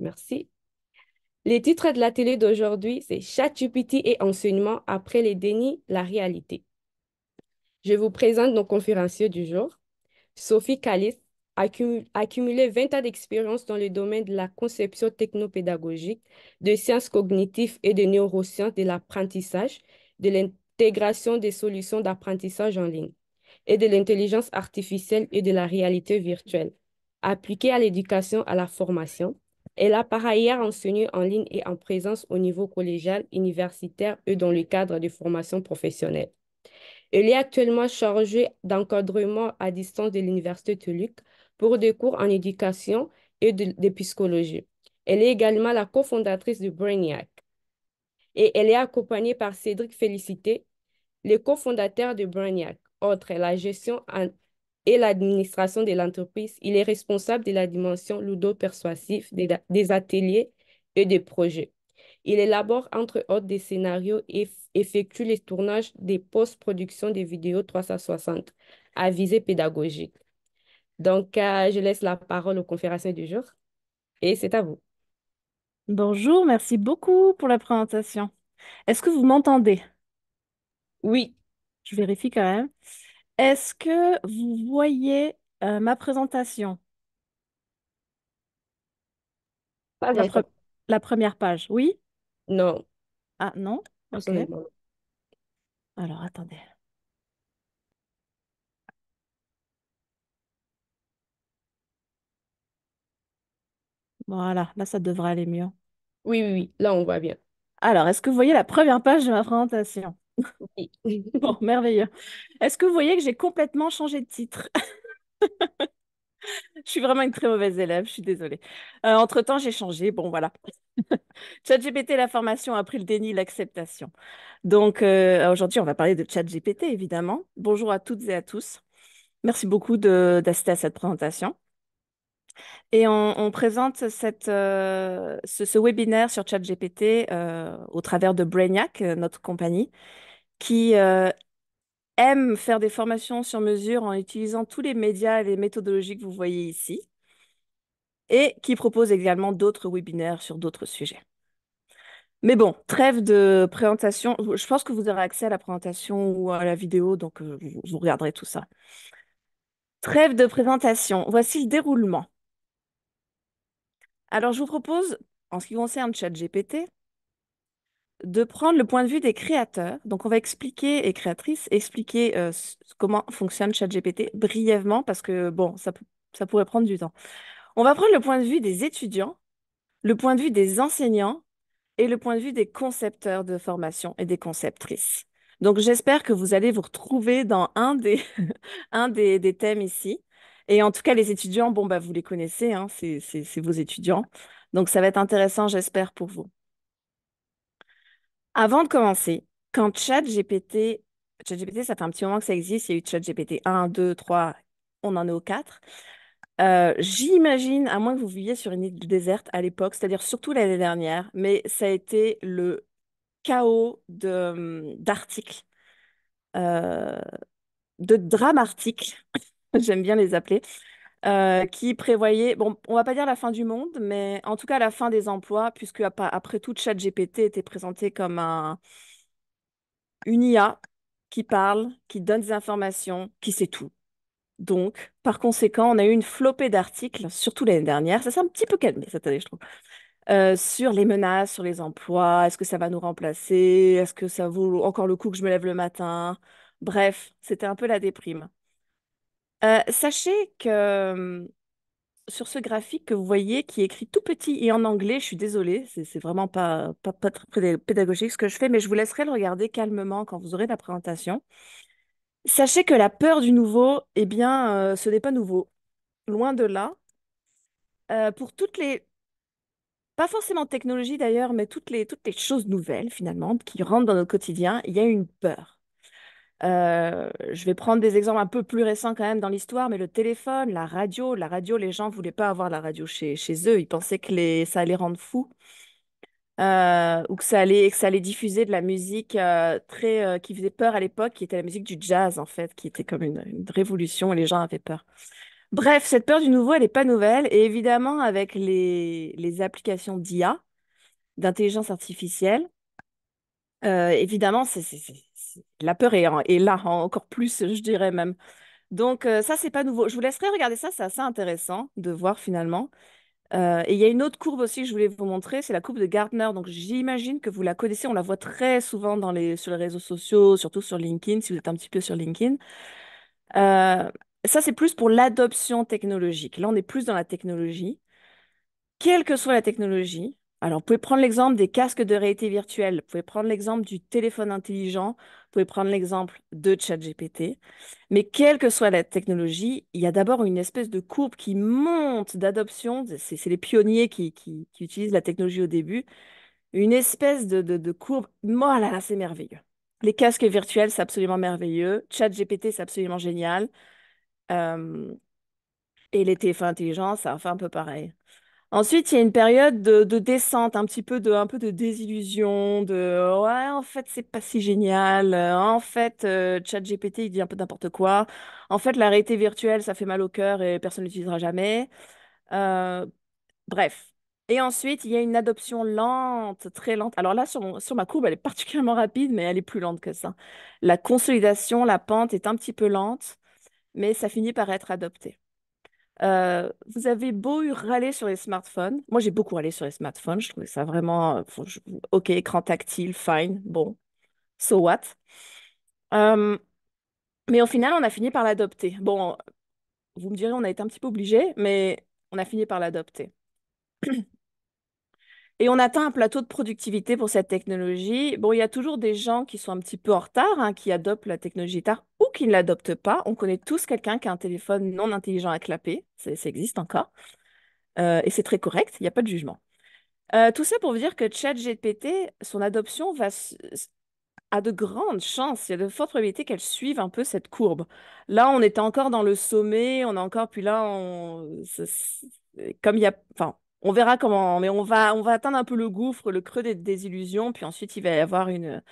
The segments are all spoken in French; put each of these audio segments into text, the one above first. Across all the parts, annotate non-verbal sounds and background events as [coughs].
Merci. Les titres de la télé d'aujourd'hui, c'est Chatupiti et enseignement après les dénis, la réalité. Je vous présente nos conférenciers du jour. Sophie Calis a accumulé 20 ans d'expérience dans le domaine de la conception technopédagogique, de sciences cognitives et de neurosciences de l'apprentissage, de l'intégration des solutions d'apprentissage en ligne et de l'intelligence artificielle et de la réalité virtuelle, appliquée à l'éducation, à la formation, elle a par ailleurs enseigné en ligne et en présence au niveau collégial, universitaire et dans le cadre de formations professionnelles. Elle est actuellement chargée d'encadrement à distance de l'Université Luc pour des cours en éducation et de, psychologie. Elle est également la cofondatrice de Brainiac et elle est accompagnée par Cédric Félicité, le cofondateur de Brainiac. Autre, la gestion en, et l'administration de l'entreprise. Il est responsable de la dimension ludo-persuasive des, ateliers et des projets. Il élabore entre autres des scénarios et effectue les tournages des post-productions des vidéos 360 à visée pédagogique. Donc, euh, je laisse la parole aux conférenciers du jour et c'est à vous. Bonjour, merci beaucoup pour la présentation. Est-ce que vous m'entendez? Oui. Je vérifie quand même. Est-ce que vous voyez euh, ma présentation, ah, la, première page? Oui? Non, Ah non? Ok. Alors attendez. Voilà, là ça devrait aller mieux. Oui, oui, oui. Là, on voit bien. Alors, est-ce que vous voyez la première page de ma présentation? [laughs] Bon, merveilleux. Est-ce que vous voyez que j'ai complètement changé de titre [laughs] Je suis vraiment une très mauvaise élève, je suis désolée. Euh, entre-temps, j'ai changé, bon voilà. [laughs] ChatGPT, la formation, pris le déni, l'acceptation. Donc euh, aujourd'hui, on va parler de ChatGPT, évidemment. Bonjour à toutes et à tous. Merci beaucoup d'assister à cette présentation. Et on, présente cette, euh, ce, webinaire sur ChatGPT au travers de Brainiac, notre compagnie, qui euh, aime faire des formations sur mesure en utilisant tous les médias et les méthodologies que vous voyez ici, et qui propose également d'autres webinaires sur d'autres sujets. Mais bon, trêve de présentation. Je pense que vous aurez accès à la présentation ou à la vidéo, donc euh, vous regarderez tout ça. Trêve de présentation. Voici le déroulement. Alors, je vous propose, en ce qui concerne ChatGPT, de prendre le point de vue des créateurs. Donc, on va expliquer, et créatrices, expliquer euh, comment fonctionne ChatGPT brièvement, parce que, bon, ça, ça pourrait prendre du temps. On va prendre le point de vue des étudiants, le point de vue des enseignants et le point de vue des concepteurs de formation et des conceptrices. Donc, j'espère que vous allez vous retrouver dans un des, [laughs] un des, thèmes ici. Et en tout cas, les étudiants, bon, bah, vous les connaissez, hein, c'est vos étudiants. Donc, ça va être intéressant, j'espère, pour vous. Avant de commencer, quand ChatGPT, ChatGPT, ça fait un petit moment que ça existe, il y a eu ChatGPT 1, 2, 3, on en est au 4. Euh, j'imagine, à moins que vous viviez sur une île déserte à l'époque, c'est-à-dire surtout l'année dernière, mais ça a été le chaos hum, d'articles, de, euh, de drame articles, [laughs] j'aime bien les appeler, euh, qui prévoyait, bon, on va pas dire la fin du monde, mais en tout cas la fin des emplois, puisque après tout, ChatGPT était présenté comme un, une IA qui parle, qui donne des informations, qui sait tout. Donc, par conséquent, on a eu une flopée d'articles, surtout l'année dernière, ça s'est un petit peu calmé cette année, je trouve, euh, sur les menaces, sur les emplois, est-ce que ça va nous remplacer, est-ce que ça vaut encore le coup que je me lève le matin Bref, c'était un peu la déprime. Euh, sachez que sur ce graphique que vous voyez, qui est écrit tout petit et en anglais, je suis désolée, c'est vraiment pas, pas, très pédagogique ce que je fais, mais je vous laisserai le regarder calmement quand vous aurez la présentation. Sachez que la peur du nouveau, eh bien, euh, ce n'est pas nouveau. Loin de là. Euh, pour toutes les, pas forcément technologie d'ailleurs, mais toutes les, toutes les choses nouvelles finalement qui rentrent dans notre quotidien, il y a une peur. Euh, je vais prendre des exemples un peu plus récents quand même dans l'histoire, mais le téléphone, la radio, la radio, les gens voulaient pas avoir la radio chez, chez eux, ils pensaient que les, ça allait rendre fou euh, ou que ça allait que ça allait diffuser de la musique euh, très qui faisait peur à l'époque, qui était la musique du jazz en fait, qui était comme une, révolution et les gens avaient peur. Bref, cette peur du nouveau, elle n'est pas nouvelle et évidemment avec les, les applications d'IA, d'intelligence artificielle, évidemment c'est la peur est, là, hein, encore plus, je dirais même. Donc, euh, ça, c'est pas nouveau. Je vous laisserai regarder ça, c'est assez intéressant de voir finalement. Euh, et il y a une autre courbe aussi que je voulais vous montrer, c'est la courbe de Gardner. Donc, j'imagine que vous la connaissez, on la voit très souvent sur les réseaux sociaux, surtout sur LinkedIn, si vous êtes un petit peu sur LinkedIn. Euh, ça, c'est plus pour l'adoption technologique. Là, on est plus dans la technologie. Quelle que soit la technologie, alors, vous pouvez prendre l'exemple des casques de réalité virtuelle, vous pouvez prendre l'exemple du téléphone intelligent, vous pouvez prendre l'exemple de ChatGPT, mais quelle que soit la technologie, il y a d'abord une espèce de courbe qui monte d'adoption. C'est les pionniers qui, utilisent la technologie au début. Une espèce de, courbe. oh là, là c'est merveilleux. Les casques virtuels, c'est absolument merveilleux. ChatGPT, c'est absolument génial. Euh, et les téléphones intelligents, ça fait un peu pareil. Ensuite, il y a une période de, descente, un petit peu de, désillusion, de ouais, en fait, c'est pas si génial. En fait, euh, ChatGPT, il dit un peu n'importe quoi. En fait, l'arrêté réalité virtuelle, ça fait mal au cœur et personne ne l'utilisera jamais. Euh, bref. Et ensuite, il y a une adoption lente, très lente. Alors là, sur, sur ma courbe, elle est [laughs] particulièrement rapide, mais elle est plus lente que ça. La consolidation, la pente est un petit peu lente, mais ça finit par être adopté. Euh, vous avez beau râler sur les smartphones. Moi, j'ai beaucoup râlé sur les smartphones. Je trouvais ça vraiment. Ok, écran tactile, fine, bon. So what? Euh, mais au final, on a fini par l'adopter. Bon, vous me direz, on a été un petit peu obligé, mais on a fini par l'adopter. Et on atteint un plateau de productivité pour cette technologie. Bon, il y a toujours des gens qui sont un petit peu en retard, hein, qui adoptent la technologie tard ou qui ne l'adoptent pas. On connaît tous quelqu'un qui a un téléphone non intelligent à clapper. Ça, existe encore. Euh, et c'est très correct, il n'y a pas de jugement. Euh, tout ça pour vous dire que ChatGPT, son adoption va a de grandes chances, il y a de fortes probabilités qu'elle suive un peu cette courbe. Là, on était encore dans le sommet, on a encore, puis là, on, comme il y a, enfin, on verra comment, mais on va, on va atteindre un peu le gouffre, le creux des désillusions, puis ensuite il va y avoir une,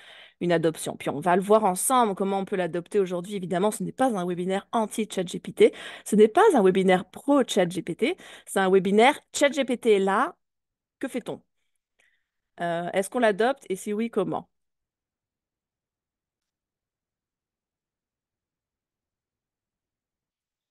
une adoption. Puis on va le voir ensemble, comment on peut l'adopter aujourd'hui. Évidemment, ce n'est pas un webinaire anti-ChatGPT, ce n'est pas un webinaire pro-ChatGPT, c'est un webinaire ChatGPT là, que fait-on euh, Est-ce qu'on l'adopte et si oui, comment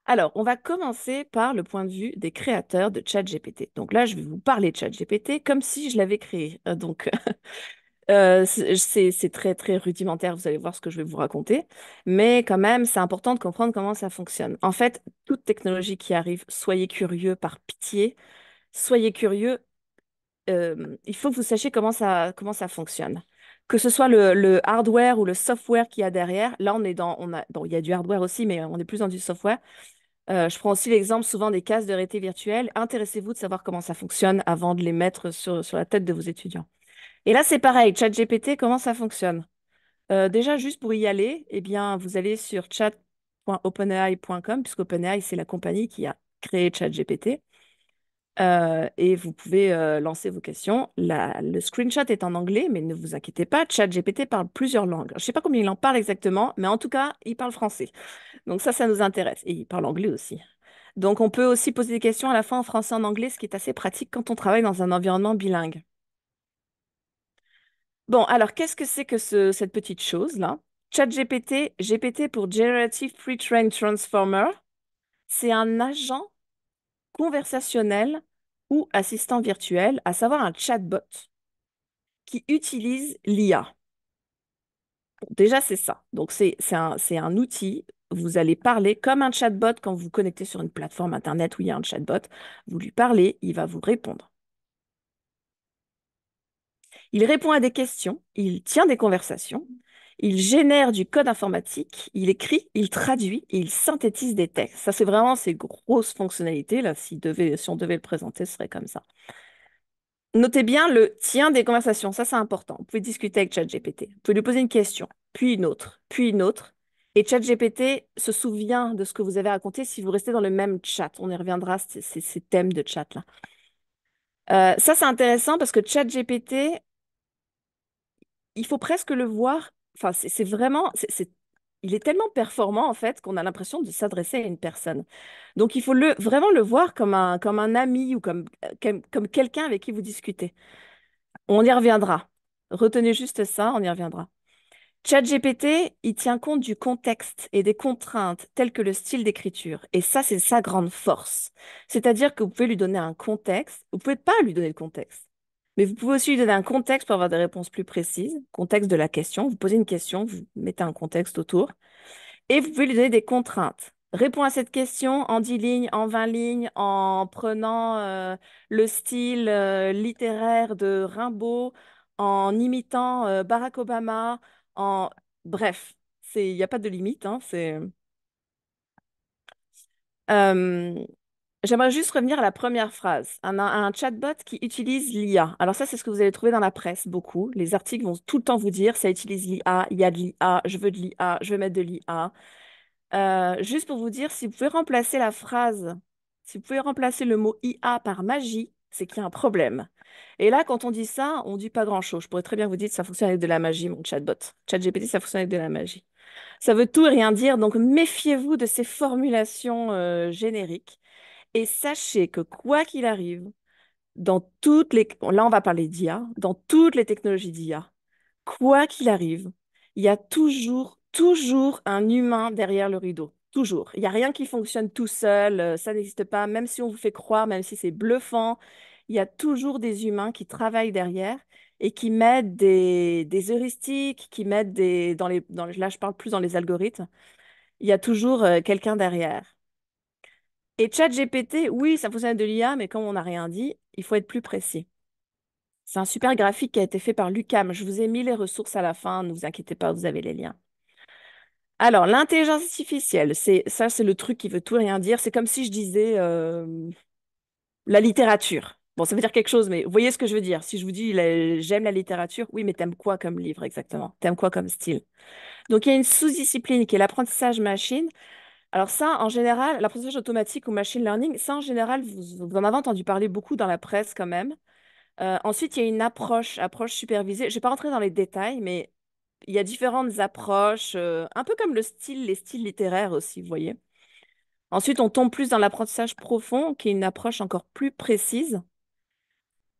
Alors, on va commencer par le point de vue des créateurs de ChatGPT. Donc là, je vais vous parler de ChatGPT comme si je l'avais créé. Euh, donc, [laughs] euh, c'est très, très rudimentaire, vous allez voir ce que je vais vous raconter. Mais quand même, c'est important de comprendre comment ça fonctionne. En fait, toute technologie qui arrive, soyez curieux par pitié, soyez curieux. Euh, il faut que vous sachiez comment ça, comment ça fonctionne que ce soit le, hardware ou le software qu'il y a derrière, là on est dans, on a, bon, il y a du hardware aussi, mais on est plus dans du software. Euh, je prends aussi l'exemple souvent des cases de réalité virtuelle. Intéressez-vous de savoir comment ça fonctionne avant de les mettre sur, la tête de vos étudiants. Et là, c'est pareil, ChatGPT, comment ça fonctionne euh, Déjà, juste pour y aller, eh bien, vous allez sur chat.openai.com, puisque OpenAI, c'est la compagnie qui a créé ChatGPT. Euh, et vous pouvez euh, lancer vos questions. le screenshot est en anglais, mais ne vous inquiétez pas, ChatGPT parle plusieurs langues. Je ne sais pas combien il en parle exactement, mais en tout cas, il parle français. Donc ça, ça nous intéresse. Et il parle anglais aussi. Donc on peut aussi poser des questions à la fois en français et en anglais, ce qui est assez pratique quand on travaille dans un environnement bilingue. Bon, alors qu'est-ce que c'est que cette petite chose-là ChatGPT, GPT pour Generative Pre-Trained Transformer, c'est un agent conversationnel ou assistant virtuel, à savoir un chatbot qui utilise l'IA. déjà, c'est ça. Donc, c'est un, un outil vous allez parler comme un chatbot quand vous vous connectez sur une plateforme Internet où il y a un chatbot. Vous lui parlez, il va vous répondre. Il répond à des questions, il tient des conversations il génère du code informatique, il écrit, il traduit et il synthétise des textes. Ça, c'est vraiment ses grosses fonctionnalités. Là, si, devait, si on devait le présenter, ce serait comme ça. Notez bien le tien des conversations, ça c'est important. Vous pouvez discuter avec ChatGPT, vous pouvez lui poser une question, puis une autre, puis une autre. Et ChatGPT se souvient de ce que vous avez raconté si vous restez dans le même chat. On y reviendra, ces, ces thèmes de chat là. Euh, ça c'est intéressant parce que ChatGPT, il faut presque le voir Enfin, c'est vraiment, c'est il est tellement performant en fait qu'on a l'impression de s'adresser à une personne. Donc il faut le, vraiment le voir comme un, comme un ami ou comme, euh, comme, comme quelqu'un avec qui vous discutez. On y reviendra. Retenez juste ça, on y reviendra. ChatGPT, il tient compte du contexte et des contraintes telles que le style d'écriture. Et ça, c'est sa grande force. C'est-à-dire que vous pouvez lui donner un contexte, vous pouvez pas lui donner le contexte. Mais vous pouvez aussi lui donner un contexte pour avoir des réponses plus précises. Contexte de la question. Vous posez une question, vous mettez un contexte autour. Et vous pouvez lui donner des contraintes. Réponds à cette question en 10 lignes, en 20 lignes, en prenant euh, le style euh, littéraire de Rimbaud, en imitant euh, Barack Obama, en... Bref, il n'y a pas de limite. Hein, J'aimerais juste revenir à la première phrase, un, un chatbot qui utilise l'IA. Alors ça, c'est ce que vous allez trouver dans la presse beaucoup. Les articles vont tout le temps vous dire, ça utilise l'IA, il y a de l'IA, je veux de l'IA, je veux mettre de l'IA. Euh, juste pour vous dire, si vous pouvez remplacer la phrase, si vous pouvez remplacer le mot IA par magie, c'est qu'il y a un problème. Et là, quand on dit ça, on dit pas grand-chose. Je pourrais très bien vous dire ça fonctionne avec de la magie, mon chatbot. ChatGPT, ça fonctionne avec de la magie. Ça veut tout et rien dire, donc méfiez-vous de ces formulations euh, génériques. Et sachez que quoi qu'il arrive, dans toutes les... Là, on va parler d'IA, dans toutes les technologies d'IA, quoi qu'il arrive, il y a toujours, toujours un humain derrière le rideau. Toujours. Il n'y a rien qui fonctionne tout seul, euh, ça n'existe pas, même si on vous fait croire, même si c'est bluffant, il y a toujours des humains qui travaillent derrière et qui mettent des, heuristiques, qui mettent des... Dans les, là, je parle plus dans les algorithmes, il y a toujours euh, quelqu'un derrière. Et ChatGPT, oui, ça fonctionne de l'IA, mais comme on n'a rien dit, il faut être plus précis. C'est un super graphique qui a été fait par Lucam. Je vous ai mis les ressources à la fin, ne vous inquiétez pas, vous avez les liens. Alors, l'intelligence artificielle, c'est ça, c'est le truc qui veut tout rien dire. C'est comme si je disais euh, la littérature. Bon, ça veut dire quelque chose, mais vous voyez ce que je veux dire. Si je vous dis j'aime la littérature, oui, mais t'aimes quoi comme livre exactement T'aimes quoi comme style Donc, il y a une sous-discipline qui est l'apprentissage machine alors ça, en général, l'apprentissage automatique ou machine learning, ça, en général, vous, en avez entendu parler beaucoup dans la presse quand même. Euh, ensuite, il y a une approche, approche supervisée. Je ne vais pas rentrer dans les détails, mais il y a différentes approches, euh, un peu comme le style, les styles littéraires aussi, vous voyez. Ensuite, on tombe plus dans l'apprentissage profond, qui est une approche encore plus précise.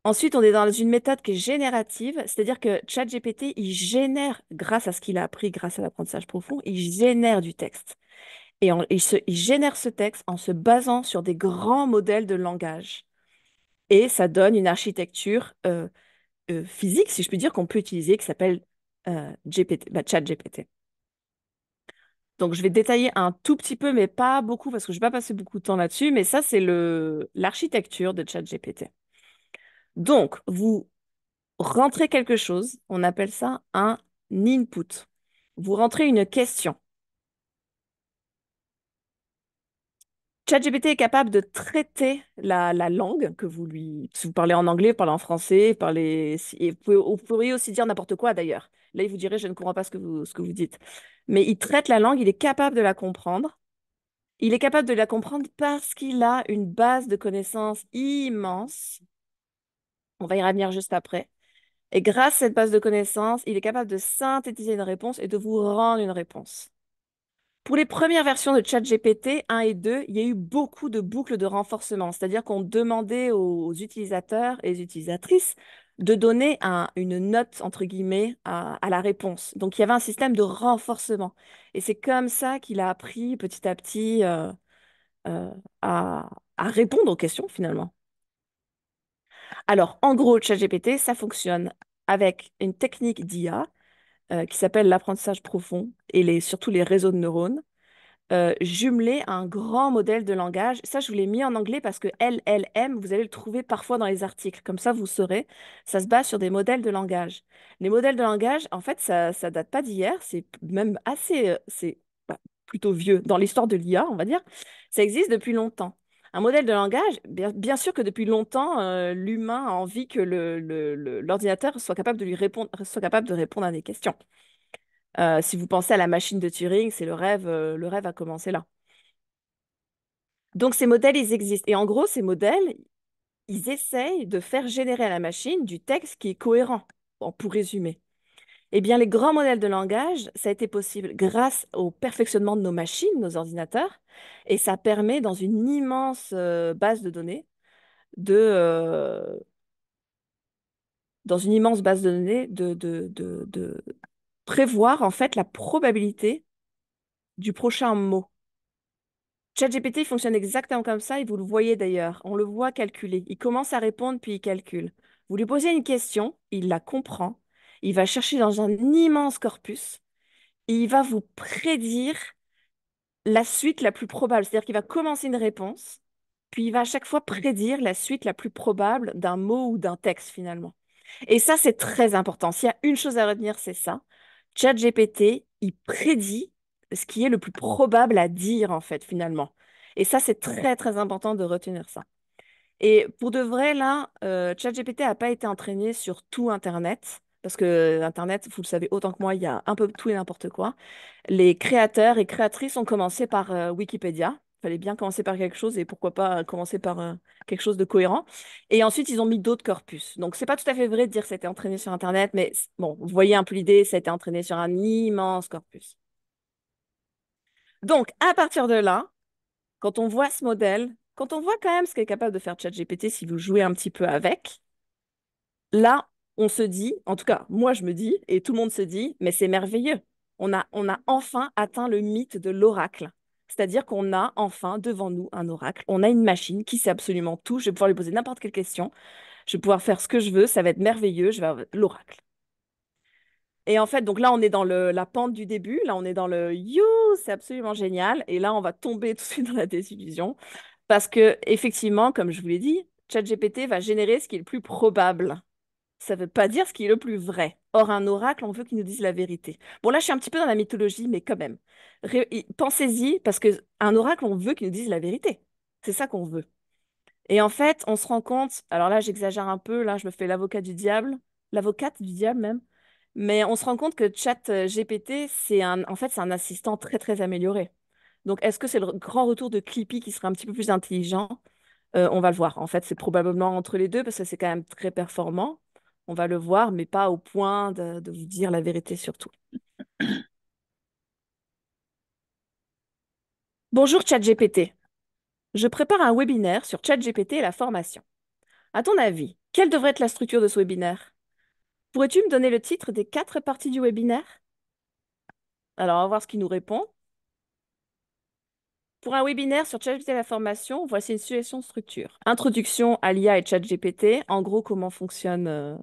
Ensuite, on est dans une méthode qui est générative, c'est-à-dire que ChatGPT, il génère, grâce à ce qu'il a appris, grâce à l'apprentissage profond, il génère du texte. Et il, génère ce texte en se basant sur des grands modèles de langage. Et ça donne une architecture euh, euh, physique, si je puis dire, qu'on peut utiliser, qui s'appelle euh, bah, ChatGPT. Donc, je vais détailler un tout petit peu, mais pas beaucoup, parce que je ne vais pas passer beaucoup de temps là-dessus, mais ça, c'est l'architecture de ChatGPT. Donc, vous rentrez quelque chose, on appelle ça un input. Vous rentrez une question. ChatGPT est capable de traiter la, langue que vous lui. Si vous parlez en anglais, vous parlez en français, vous parlez. Et vous, vous pourriez aussi dire n'importe quoi d'ailleurs. Là, il vous dirait Je ne comprends pas ce que, vous, ce que vous dites. Mais il traite la langue, il est capable de la comprendre. Il est capable de la comprendre parce qu'il a une base de connaissances immense. On va y revenir juste après. Et grâce à cette base de connaissances, il est capable de synthétiser une réponse et de vous rendre une réponse. Pour les premières versions de ChatGPT 1 et 2, il y a eu beaucoup de boucles de renforcement, c'est-à-dire qu'on demandait aux utilisateurs et utilisatrices de donner une note, entre guillemets, à, la réponse. Donc il y avait un système de renforcement. Et c'est comme ça qu'il a appris petit à petit euh, euh, à répondre aux questions finalement. Alors en gros, ChatGPT, ça fonctionne avec une technique d'IA euh, qui s'appelle l'apprentissage profond et les, surtout les réseaux de neurones, euh, jumelé à un grand modèle de langage. Ça, je vous l'ai mis en anglais parce que LLM, vous allez le trouver parfois dans les articles. Comme ça, vous saurez. Ça se base sur des modèles de langage. Les modèles de langage, en fait, ça ne date pas d'hier. C'est même assez. Euh, c'est bah, plutôt vieux dans l'histoire de l'IA, on va dire. Ça existe depuis longtemps un modèle de langage, bien, sûr que depuis longtemps, euh, l'humain a envie que l'ordinateur soit capable de lui répondre, soit capable de répondre à des questions. Euh, si vous pensez à la machine de Turing, c'est le rêve, euh, le rêve a commencé là. Donc ces modèles, ils existent. Et en gros, ces modèles, ils essayent de faire générer à la machine du texte qui est cohérent, pour résumer. Eh bien, les grands modèles de langage, ça a été possible grâce au perfectionnement de nos machines, nos ordinateurs, et ça permet dans une immense euh, base de données de euh, dans une immense base de données de, de, prévoir en fait la probabilité du prochain mot. ChatGPT fonctionne exactement comme ça et vous le voyez d'ailleurs. On le voit calculer. Il commence à répondre puis il calcule. Vous lui posez une question, il la comprend il va chercher dans un immense corpus et il va vous prédire la suite la plus probable. C'est-à-dire qu'il va commencer une réponse, puis il va à chaque fois prédire la suite la plus probable d'un mot ou d'un texte finalement. Et ça, c'est très important. S'il y a une chose à retenir, c'est ça. ChatGPT, il prédit ce qui est le plus probable à dire en fait finalement. Et ça, c'est très très important de retenir ça. Et pour de vrai, là, euh, ChatGPT n'a pas été entraîné sur tout Internet parce que euh, Internet, vous le savez autant que moi, il y a un peu tout et n'importe quoi. Les créateurs et créatrices ont commencé par euh, Wikipédia. Il fallait bien commencer par quelque chose et pourquoi pas euh, commencer par quelque chose de cohérent. Et ensuite, ils ont mis d'autres corpus. Donc, c'est pas tout à fait vrai de dire que c'était entraîné sur Internet, mais bon, vous voyez un peu l'idée, ça a été entraîné sur un immense corpus. Donc, à partir de là, quand on voit ce modèle, quand on voit quand même ce qu'est capable de faire ChatGPT si vous jouez un petit peu avec, là, on se dit, en tout cas, moi je me dis, et tout le monde se dit, mais c'est merveilleux. On a, on a enfin atteint le mythe de l'oracle. C'est-à-dire qu'on a enfin devant nous un oracle. On a une machine qui sait absolument tout. Je vais pouvoir lui poser n'importe quelle question. Je vais pouvoir faire ce que je veux. Ça va être merveilleux. Je vais avoir l'oracle. Et en fait, donc là, on est dans le, la pente du début. Là, on est dans le you, c'est absolument génial. Et là, on va tomber [laughs] tout de suite dans la désillusion. Parce que, effectivement, comme je vous l'ai dit, ChatGPT va générer ce qui est le plus probable ça ne veut pas dire ce qui est le plus vrai. Or, un oracle, on veut qu'il nous dise la vérité. Bon, là, je suis un petit peu dans la mythologie, mais quand même. Pensez-y, parce qu'un oracle, on veut qu'il nous dise la vérité. C'est ça qu'on veut. Et en fait, on se rend compte, alors là, j'exagère un peu, là, je me fais l'avocat du diable, l'avocate du diable même, mais on se rend compte que ChatGPT, euh, c'est un, en fait, c'est un assistant très, très amélioré. Donc, est-ce que c'est le grand retour de Clippy qui sera un petit peu plus intelligent euh, On va le voir. En fait, c'est probablement entre les deux, parce que c'est quand même très performant on va le voir, mais pas au point de, vous dire la vérité sur tout. [coughs] Bonjour ChatGPT. Je prépare un webinaire sur ChatGPT et la formation. À ton avis, quelle devrait être la structure de ce webinaire Pourrais-tu me donner le titre des quatre parties du webinaire Alors, on va voir ce qu'il nous répond. Pour un webinaire sur ChatGPT la formation, voici une suggestion de structure. Introduction à l'IA et ChatGPT, en gros comment fonctionne euh,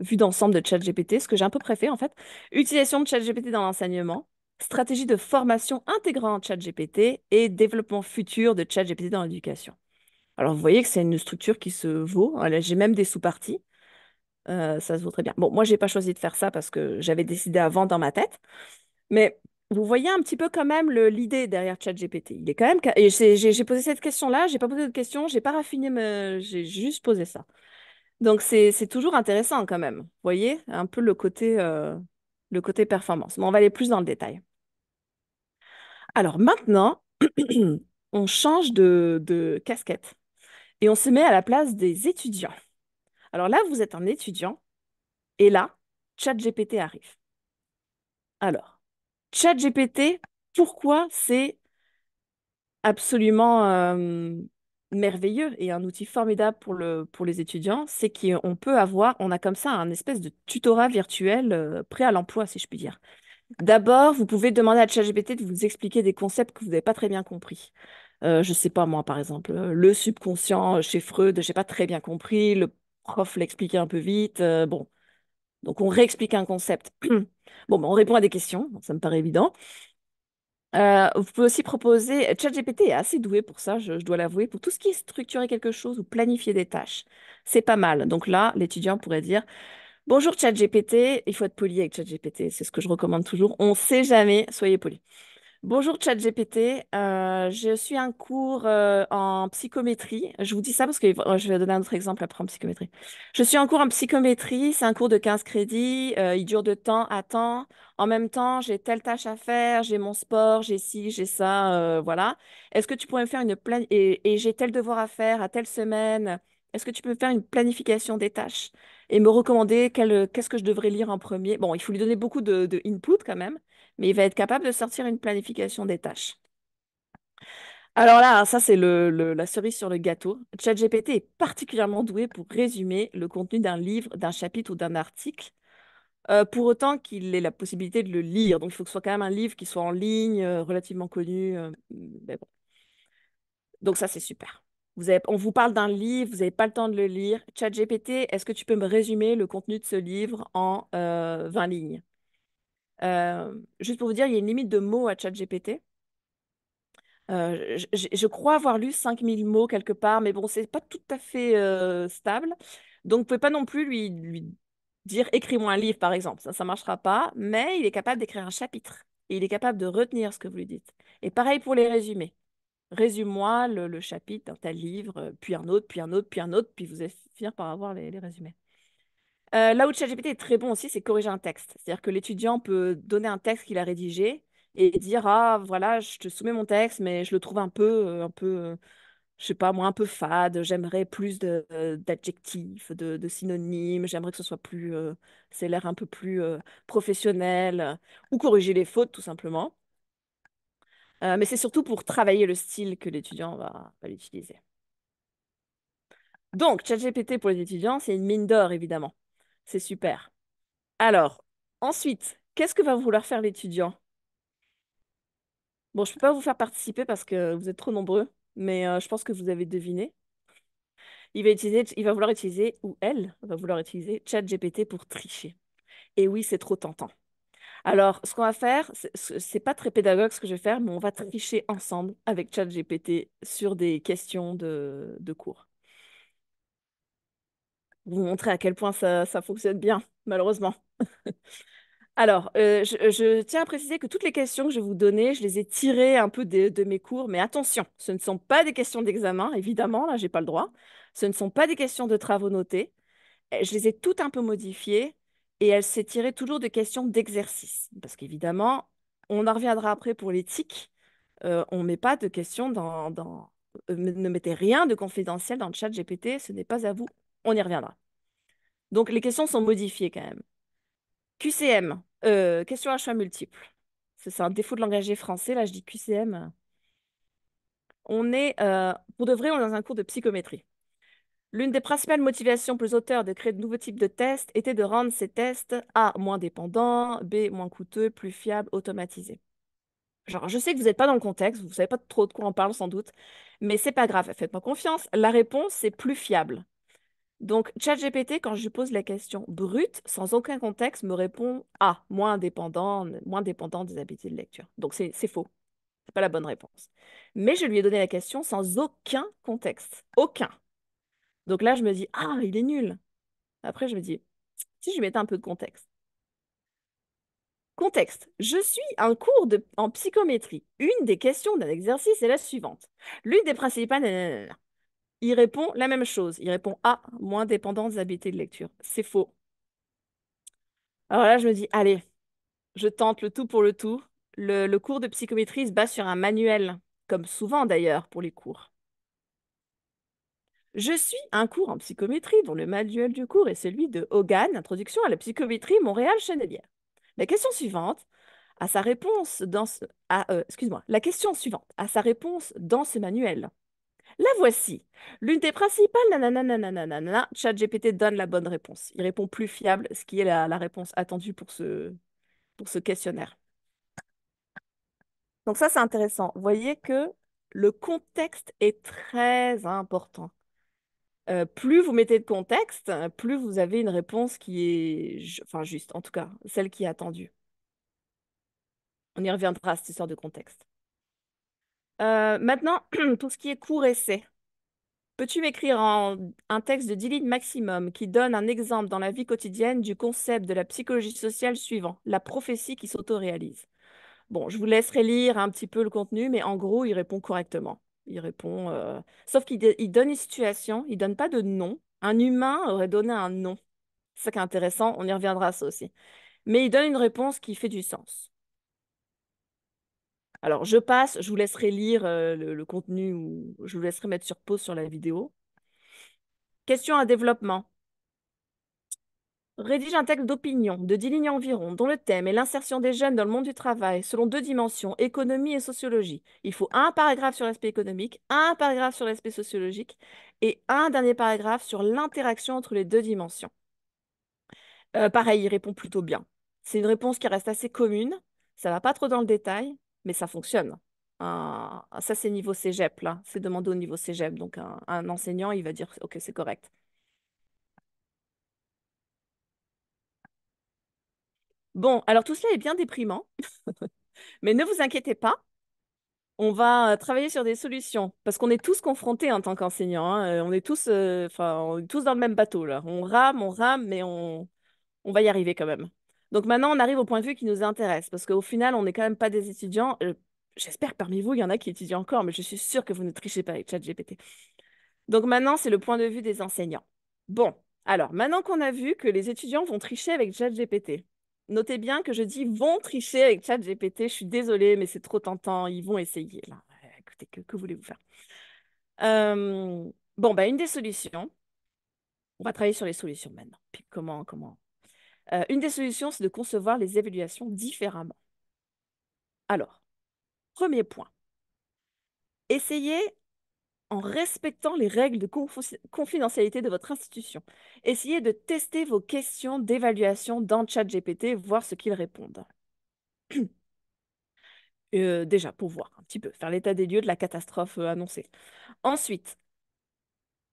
vue d'ensemble de ChatGPT, ce que j'ai un peu préféré en fait. Utilisation de ChatGPT dans l'enseignement, stratégie de formation intégrant ChatGPT et développement futur de ChatGPT dans l'éducation. Alors vous voyez que c'est une structure qui se vaut, j'ai même des sous-parties. Euh, ça se vaut très bien. Bon, moi, n'ai pas choisi de faire ça parce que j'avais décidé avant dans ma tête. Mais vous voyez un petit peu quand même l'idée derrière ChatGPT. Il est quand même. J'ai posé cette question-là, j'ai pas posé de questions. j'ai pas raffiné, j'ai juste posé ça. Donc c'est toujours intéressant quand même. Vous voyez un peu le côté, euh, le côté performance. Mais on va aller plus dans le détail. Alors maintenant, [clears throat] on change de, de casquette et on se met à la place des étudiants. Alors là, vous êtes un étudiant et là, ChatGPT arrive. Alors. ChatGPT, pourquoi c'est absolument euh, merveilleux et un outil formidable pour, les étudiants, c'est qu'on peut avoir, on a comme ça un espèce de tutorat virtuel euh, prêt à l'emploi, si je puis dire. D'abord, vous pouvez demander à ChatGPT de vous expliquer des concepts que vous n'avez pas très bien compris. Euh, je ne sais pas, moi, par exemple, le subconscient chez Freud, je n'ai pas très bien compris, le prof l'expliquait un peu vite. bon, donc on réexplique un concept. [clears throat] bon, ben, on répond à des questions, ça me paraît évident. Euh, vous pouvez aussi proposer, ChatGPT est assez doué pour ça, je, dois l'avouer, pour tout ce qui est structurer quelque chose ou planifier des tâches. C'est pas mal. Donc là, l'étudiant pourrait dire, bonjour ChatGPT, il faut être poli avec ChatGPT, c'est ce que je recommande toujours. On ne sait jamais, soyez poli. Bonjour ChatGPT, euh, je suis en cours euh, en psychométrie. Je vous dis ça parce que euh, je vais donner un autre exemple après en psychométrie. Je suis en cours en psychométrie, c'est un cours de 15 crédits, euh, il dure de temps à temps. En même temps, j'ai telle tâche à faire, j'ai mon sport, j'ai ci, j'ai ça, voilà. Est-ce que tu pourrais me faire une plan et, j'ai tel devoir à faire à telle semaine? Est-ce que tu peux me faire une planification des tâches et me recommander quel- qu'est-ce que je devrais lire en premier? Bon, il faut lui donner beaucoup de, de input quand même mais il va être capable de sortir une planification des tâches. Alors là, ça c'est la cerise sur le gâteau. ChatGPT est particulièrement doué pour résumer le contenu d'un livre, d'un chapitre ou d'un article, euh, pour autant qu'il ait la possibilité de le lire. Donc il faut que ce soit quand même un livre qui soit en ligne, euh, relativement connu. Euh, Donc ça c'est super. on vous parle d'un livre, vous n'avez pas le temps de le lire. ChatGPT, est-ce que tu peux me résumer le contenu de ce livre en 20 lignes euh, juste pour vous dire, il y a une limite de mots à ChatGPT. Euh, je, crois avoir lu 5000 mots quelque part, mais bon, c'est pas tout à fait euh, stable. Donc, vous pouvez pas non plus lui, dire écris-moi un livre, par exemple. Ça, ça marchera pas, mais il est capable d'écrire un chapitre. Et il est capable de retenir ce que vous lui dites. Et pareil pour les résumés. Résume-moi le, chapitre d'un tel livre, puis un autre, puis un autre, puis un autre, puis vous allez finir par avoir les résumés. Euh, là où ChatGPT est très bon aussi, c'est corriger un texte. C'est-à-dire que l'étudiant peut donner un texte qu'il a rédigé et dire ah voilà, je te soumets mon texte, mais je le trouve un peu, euh, un peu, je sais pas moi, un peu fade. J'aimerais plus d'adjectifs, de, synonymes. J'aimerais que ce soit plus, c'est euh, l'air un peu plus professionnel ou corriger les fautes tout simplement. mais c'est surtout pour travailler le style que l'étudiant va, va l'utiliser. Donc, ChatGPT pour les étudiants, c'est une mine d'or, évidemment. C'est super. Alors, ensuite, qu'est-ce que va vouloir faire l'étudiant? Bon, je ne peux pas vous faire participer parce que vous êtes trop nombreux, mais euh, je pense que vous avez deviné. Il va utiliser, il va vouloir utiliser, ou elle va vouloir utiliser ChatGPT pour tricher. Et oui, c'est trop tentant. Alors, ce qu'on va faire, c'est pas très pédagogue ce que je vais faire, mais on va tricher ensemble avec ChatGPT sur des questions de cours vous montrer à quel point ça, fonctionne bien, malheureusement. [laughs] Alors, euh, je, tiens à préciser que toutes les questions que je vais vous donner, je les ai tirées un peu de, mes cours, mais attention, ce ne sont pas des questions d'examen, évidemment, là, j'ai pas le droit. Ce ne sont pas des questions de travaux notés. Je les ai toutes un peu modifiées et elles s'est tirées toujours de questions d'exercice. Parce qu'évidemment, on en reviendra après pour l'éthique. Euh, on ne met pas de questions dans, euh, Ne mettez rien de confidentiel dans le chat GPT, ce n'est pas à vous on y reviendra. Donc les questions sont modifiées quand même. QCM, euh, question à choix multiple. C'est un défaut de l'engager français, là je dis QCM. On est, euh, pour de vrai, on est dans un cours de psychométrie. L'une des principales motivations pour les auteurs de créer de nouveaux types de tests était de rendre ces tests A moins dépendants, B moins coûteux, plus fiables, automatisés. Genre, je sais que vous n'êtes pas dans le contexte, vous ne savez pas trop de quoi on parle sans doute, mais c'est pas grave, faites-moi confiance. La réponse, c'est plus fiable. Donc, ChatGPT, quand je pose la question brute, sans aucun contexte, me répond Ah, moins indépendant, moins dépendant des habitudes de lecture. Donc, c'est faux. n'est pas la bonne réponse. Mais je lui ai donné la question sans aucun contexte. Aucun. Donc là, je me dis Ah, il est nul. Après, je me dis Si je mettais un peu de contexte. Contexte. Je suis un cours de, en psychométrie. Une des questions d'un exercice est la suivante. L'une des principales il répond la même chose. Il répond A, ah, moins dépendance des de lecture. C'est faux. Alors là, je me dis, allez, je tente le tout pour le tout. Le, cours de psychométrie se base sur un manuel, comme souvent d'ailleurs pour les cours. Je suis un cours en psychométrie dont le manuel du cours est celui de Hogan, Introduction à la psychométrie Montréal-Chenelière. La question suivante, à sa réponse dans euh, excuse-moi, la question suivante à sa réponse dans ce manuel, la voici. L'une des principales, nanana, nanana, Chat ChatGPT donne la bonne réponse. Il répond plus fiable, ce qui est la, réponse attendue pour ce, pour ce questionnaire. Donc ça, c'est intéressant. Vous voyez que le contexte est très important. Euh, plus vous mettez de contexte, plus vous avez une réponse qui est, enfin juste, en tout cas, celle qui est attendue. On y reviendra à cette histoire de contexte. Euh, maintenant, tout [clears throat] ce qui est court essai, peux-tu m'écrire un texte de 10 maximum qui donne un exemple dans la vie quotidienne du concept de la psychologie sociale suivant, la prophétie qui s'autoréalise? Bon, je vous laisserai lire un petit peu le contenu, mais en gros, il répond correctement. Il répond, euh, sauf qu'il donne une situation, il donne pas de nom. Un humain aurait donné un nom. C'est ça qui est intéressant, on y reviendra à ça aussi. Mais il donne une réponse qui fait du sens. Alors, je passe, je vous laisserai lire euh, le, contenu ou je vous laisserai mettre sur pause sur la vidéo. Question à développement. Rédige un texte d'opinion de 10 lignes environ dont le thème est l'insertion des jeunes dans le monde du travail selon deux dimensions, économie et sociologie. Il faut un paragraphe sur l'aspect économique, un paragraphe sur l'aspect sociologique et un dernier paragraphe sur l'interaction entre les deux dimensions. Euh, pareil, il répond plutôt bien. C'est une réponse qui reste assez commune, ça va pas trop dans le détail, mais ça fonctionne. Ça, c'est niveau cégep, là. C'est demandé au niveau cégep. Donc, un, enseignant, il va dire OK, c'est correct. Bon, alors tout cela est bien déprimant, [laughs] mais ne vous inquiétez pas. On va euh, travailler sur des solutions parce qu'on est tous confrontés en tant qu'enseignants. Hein. Euh, on est tous, euh, tous dans le même bateau là. On rame, on rame, mais on va y arriver quand même. Donc maintenant, on arrive au point de vue qui nous intéresse, parce qu'au final, on n'est quand même pas des étudiants. Euh, j'espère que parmi vous, il y en a qui étudient encore, mais je suis sûre que vous ne trichez pas avec ChatGPT. Donc maintenant, c'est le point de vue des enseignants. Bon, alors maintenant qu'on a vu que les étudiants vont tricher avec ChatGPT, notez bien que je dis vont tricher avec ChatGPT. Je suis désolée, mais c'est trop tentant. Ils vont essayer. Là. Écoutez, que, voulez-vous faire euh, Bon, bah, une des solutions. On va travailler sur les solutions maintenant. Puis comment, comment euh, une des solutions, c'est de concevoir les évaluations différemment. Alors, premier point, essayez en respectant les règles de confidentialité de votre institution. Essayez de tester vos questions d'évaluation dans ChatGPT, voir ce qu'ils répondent. [clears throat] Euh, déjà, pour voir un petit peu, faire l'état des lieux de la catastrophe euh, annoncée. Ensuite,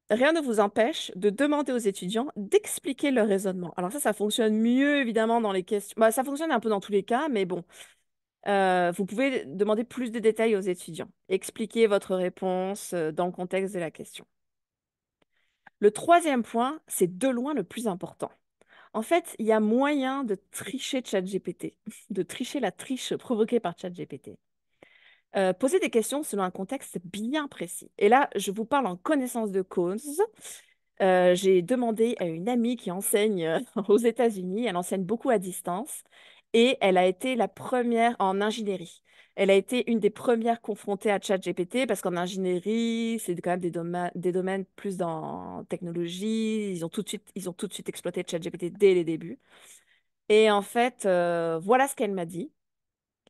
rien ne vous empêche de demander aux étudiants d'expliquer leur raisonnement. Alors ça, ça fonctionne mieux évidemment dans les questions. Bah, ça fonctionne un peu dans tous les cas, mais bon, euh, vous pouvez demander plus de détails aux étudiants. Expliquer votre réponse euh, dans le contexte de la question. Le troisième point, c'est de loin le plus important. En fait, il y a moyen de tricher ChatGPT, [laughs] de tricher la triche provoquée par ChatGPT. Euh, poser des questions selon un contexte bien précis. Et là, je vous parle en connaissance de cause. Euh, j'ai demandé à une amie qui enseigne euh, aux États-Unis, elle enseigne beaucoup à distance, et elle a été la première en ingénierie. Elle a été une des premières confrontées à ChatGPT parce qu'en ingénierie, c'est quand même des, domaines plus dans technologie. Ils ont tout de suite, ils ont tout de suite exploité ChatGPT dès les débuts. Et en fait, voilà ce qu'elle m'a dit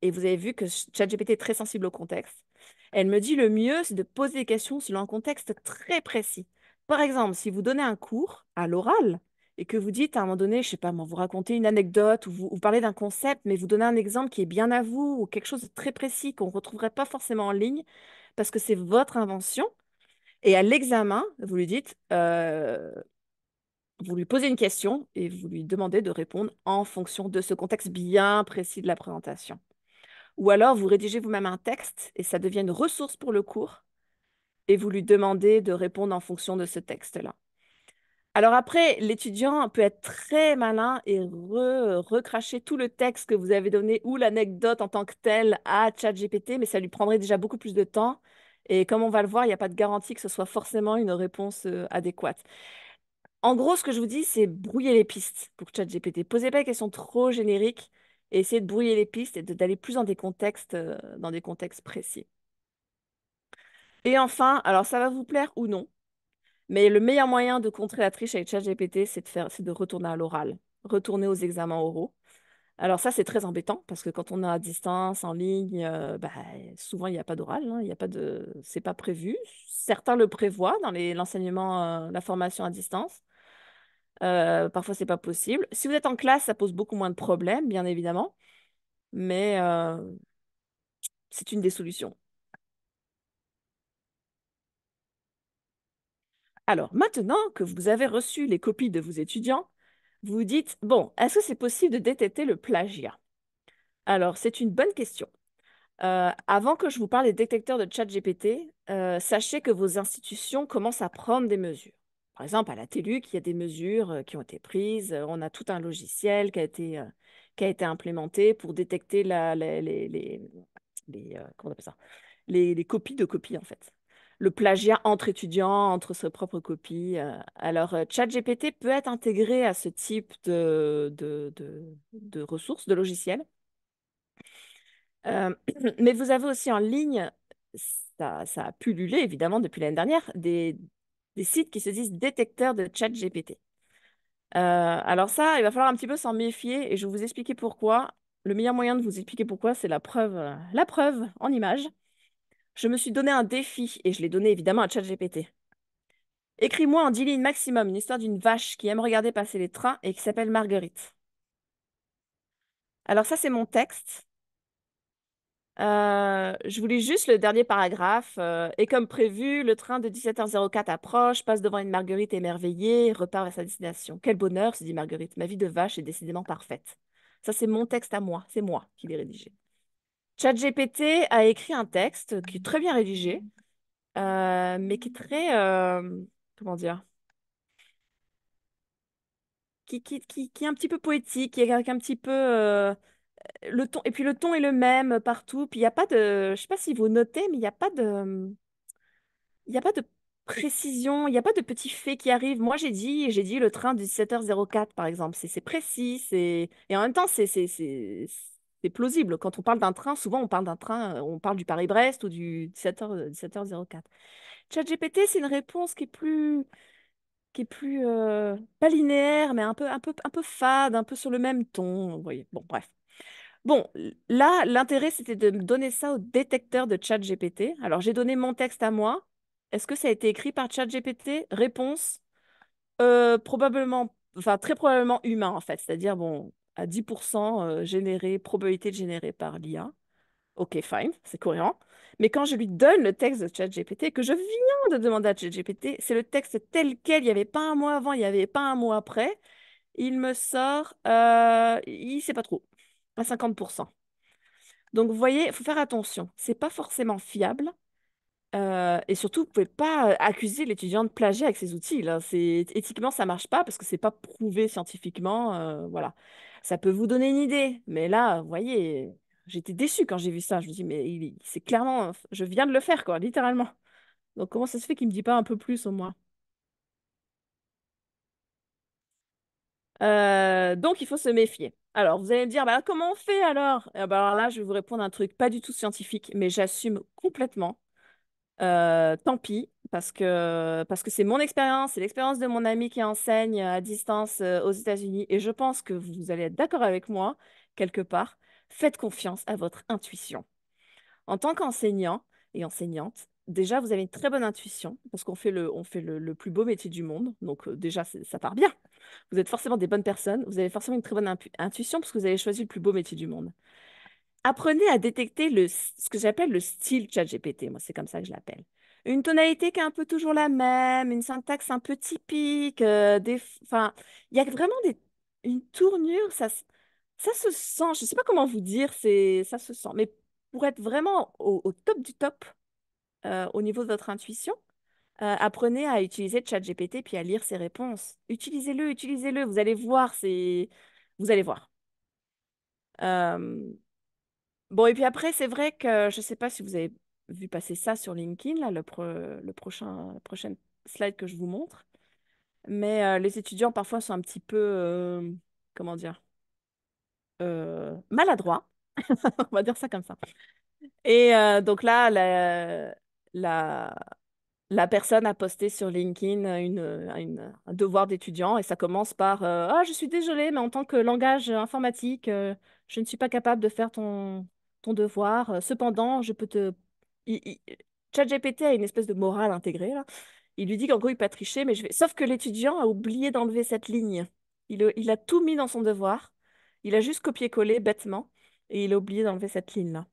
et vous avez vu que ChatGPT est très sensible au contexte. Elle me dit le mieux, c'est de poser des questions selon un contexte très précis. Par exemple, si vous donnez un cours à l'oral et que vous dites à un moment donné, je sais pas, moi, vous racontez une anecdote ou vous, parlez d'un concept, mais vous donnez un exemple qui est bien à vous ou quelque chose de très précis qu'on ne retrouverait pas forcément en ligne parce que c'est votre invention. Et à l'examen, vous lui dites, euh, vous lui posez une question et vous lui demandez de répondre en fonction de ce contexte bien précis de la présentation. Ou alors, vous rédigez vous-même un texte et ça devient une ressource pour le cours et vous lui demandez de répondre en fonction de ce texte-là. Alors après, l'étudiant peut être très malin et recracher tout le texte que vous avez donné ou l'anecdote en tant que telle à ChatGPT, mais ça lui prendrait déjà beaucoup plus de temps. Et comme on va le voir, il n'y a pas de garantie que ce soit forcément une réponse euh, adéquate. En gros, ce que je vous dis, c'est brouiller les pistes pour ChatGPT. Posez pas des questions trop génériques essayer de brouiller les pistes et d'aller plus dans des contextes, euh, dans des contextes précis. Et enfin, alors ça va vous plaire ou non, mais le meilleur moyen de contrer la triche avec ChatGPT, c'est de faire, c'est de retourner à l'oral, retourner aux examens oraux. Alors ça, c'est très embêtant parce que quand on est à distance, en ligne, euh, bah, souvent il n'y a pas d'oral, hein, il n'est a pas de, c'est pas prévu. Certains le prévoient dans l'enseignement, euh, la formation à distance, Parfois, euh, parfois, c'est pas possible. Si vous êtes en classe, ça pose beaucoup moins de problèmes, bien évidemment. Mais euh, c'est une des solutions. Alors, maintenant que vous avez reçu les copies de vos étudiants, vous vous dites, bon, est-ce que c'est possible de détecter le plagiat Alors, c'est une bonne question. Euh, avant que je vous parle des détecteurs de chat GPT, sachez que vos institutions commencent à prendre des mesures. Par exemple, à la TELUC, il y a des mesures qui ont été prises. On a tout un logiciel qui a été, qui a été implémenté pour détecter la, les, les, copies de copies, en fait. Le plagiat entre étudiants, entre ses propres copies. Alors, ChatGPT peut être intégré à ce type de, ressources, de logiciels. [clears throat] mais vous avez aussi en ligne, ça, ça a pullulé évidemment depuis l'année dernière, des, des sites qui se disent détecteurs de chat GPT. Euh, alors ça, il va falloir un petit peu s'en méfier et je vais vous expliquer pourquoi. Le meilleur moyen de vous expliquer pourquoi, c'est la preuve, euh, la preuve en images. Je me suis donné un défi et je l'ai donné évidemment à ChatGPT. Écris-moi en 10 lignes maximum une histoire d'une vache qui aime regarder passer les trains et qui s'appelle Marguerite. Alors ça, c'est mon texte. Euh, je voulais juste le dernier paragraphe. Euh, et comme prévu, le train de 17h04 approche, passe devant une Marguerite émerveillée, repart vers sa destination. Quel bonheur, se dit Marguerite. Ma vie de vache est décidément parfaite. Ça, c'est mon texte à moi. C'est moi qui l'ai rédigé. ChatGPT a écrit un texte qui est très bien rédigé, euh, mais qui est très. comment dire qui, qui, qui, est un petit peu poétique, qui est un petit peu le ton et puis le ton est le même partout. Puis il y a pas de, je sais pas si vous notez, mais il n'y a pas de, il y a pas de précision, il n'y a pas de petits faits qui arrivent. Moi, j'ai dit, j'ai dit le train du 17h04, par exemple. C'est, précis, c'est... Et en même temps, c'est, c'est, c'est, c'est plausible. Quand on parle d'un train, souvent, on parle d'un train, on parle du Paris-Brest ou du 17h, 17h04. ChatGPT, c'est une réponse qui est plus... qui est plus... Euh, pas linéaire, mais un peu, un, peu, un peu fade, un peu sur le même ton. Vous voyez. Bon, bref. Bon, là, l'intérêt, c'était de me donner ça au détecteur de ChatGPT. Alors, j'ai donné mon texte à moi. Est-ce que ça a été écrit par ChatGPT Réponse euh, probablement, enfin, très probablement humain, en fait. C'est-à-dire, bon, à 10% euh, généré, probabilité générée par l'IA. Ok, fine, c'est cohérent. Mais quand je lui donne le texte de ChatGPT, que je viens de demander à ChatGPT, c'est le texte tel quel, il n'y avait pas un mois avant, il n'y avait pas un mois après, il me sort, euh, il ne sait pas trop. 50%. Donc, vous voyez, il faut faire attention. Ce n'est pas forcément fiable. Euh, et surtout, vous ne pouvez pas euh, accuser l'étudiant de plager avec ses outils. Là. Éthiquement, ça ne marche pas parce que ce n'est pas prouvé scientifiquement. Euh, voilà. Ça peut vous donner une idée. Mais là, vous voyez, j'étais déçue quand j'ai vu ça. Je me dis, mais c'est clairement, je viens de le faire, quoi, littéralement. Donc, comment ça se fait qu'il ne me dit pas un peu plus au moins Euh, donc, il faut se méfier. Alors, vous allez me dire, bah, comment on fait alors eh ben, Alors là, je vais vous répondre un truc pas du tout scientifique, mais j'assume complètement. Euh, tant pis, parce que parce que c'est mon expérience, c'est l'expérience de mon ami qui enseigne à distance euh, aux États-Unis, et je pense que vous allez être d'accord avec moi, quelque part. Faites confiance à votre intuition. En tant qu'enseignant et enseignante, déjà, vous avez une très bonne intuition, parce qu'on fait, le, on fait le, plus beau métier du monde. Donc, euh, déjà, ça part bien. Vous êtes forcément des bonnes personnes. Vous avez forcément une très bonne intuition, parce que vous avez choisi le plus beau métier du monde. Apprenez à détecter le, ce que j'appelle le style ChatGPT. Moi, c'est comme ça que je l'appelle. Une tonalité qui est un peu toujours la même, une syntaxe un peu typique. Euh, il y a vraiment des, une tournure. Ça, ça se sent. Je ne sais pas comment vous dire. C'est, ça se sent. Mais pour être vraiment au top du top, euh, au niveau de votre intuition, euh, apprenez à utiliser ChatGPT puis à lire ses réponses. Utilisez-le, utilisez-le. Vous allez voir, c'est vous allez voir. Euh, bon et puis après, c'est vrai que je ne sais pas si vous avez vu passer ça sur LinkedIn là, le, prochain prochaine slide que je vous montre. Mais les étudiants parfois sont un petit peu comment dire maladroits. [laughs] On va dire ça comme ça. Et donc là, la, la, la personne a posté sur LinkedIn euh, euh, une, un devoir d'étudiant et ça commence par euh, Ah, je suis désolée, mais en tant que langage informatique, je ne suis pas capable de faire ton, ton devoir. Cependant, je peux te. ChatGPT a une espèce de morale intégrée. Il lui dit qu'en gros, il peut tricher, mais je vais. Sauf que l'étudiant a oublié d'enlever cette ligne. Il, il a tout mis dans son devoir. Il a juste copié-collé bêtement et il a oublié d'enlever cette ligne-là.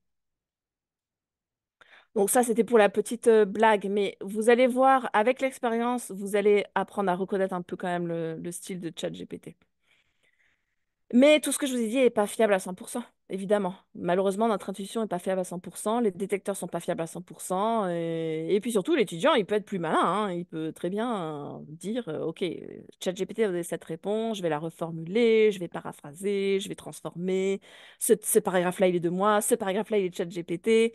Donc ça, c'était pour la petite euh, blague, mais vous allez voir, avec l'expérience, vous allez apprendre à reconnaître un peu quand même le, style de ChatGPT. Mais tout ce que je vous ai dit n'est pas fiable à 100%, évidemment. Malheureusement, notre intuition n'est pas fiable à 100%, les détecteurs ne sont pas fiables à 100%, et, puis surtout, l'étudiant, il peut être plus malin, hein. il peut très bien euh, dire, euh, OK, ChatGPT a donné cette réponse, je vais la reformuler, je vais paraphraser, je vais transformer, ce, ce paragraphe-là, il est de moi, ce paragraphe-là, il est de ChatGPT.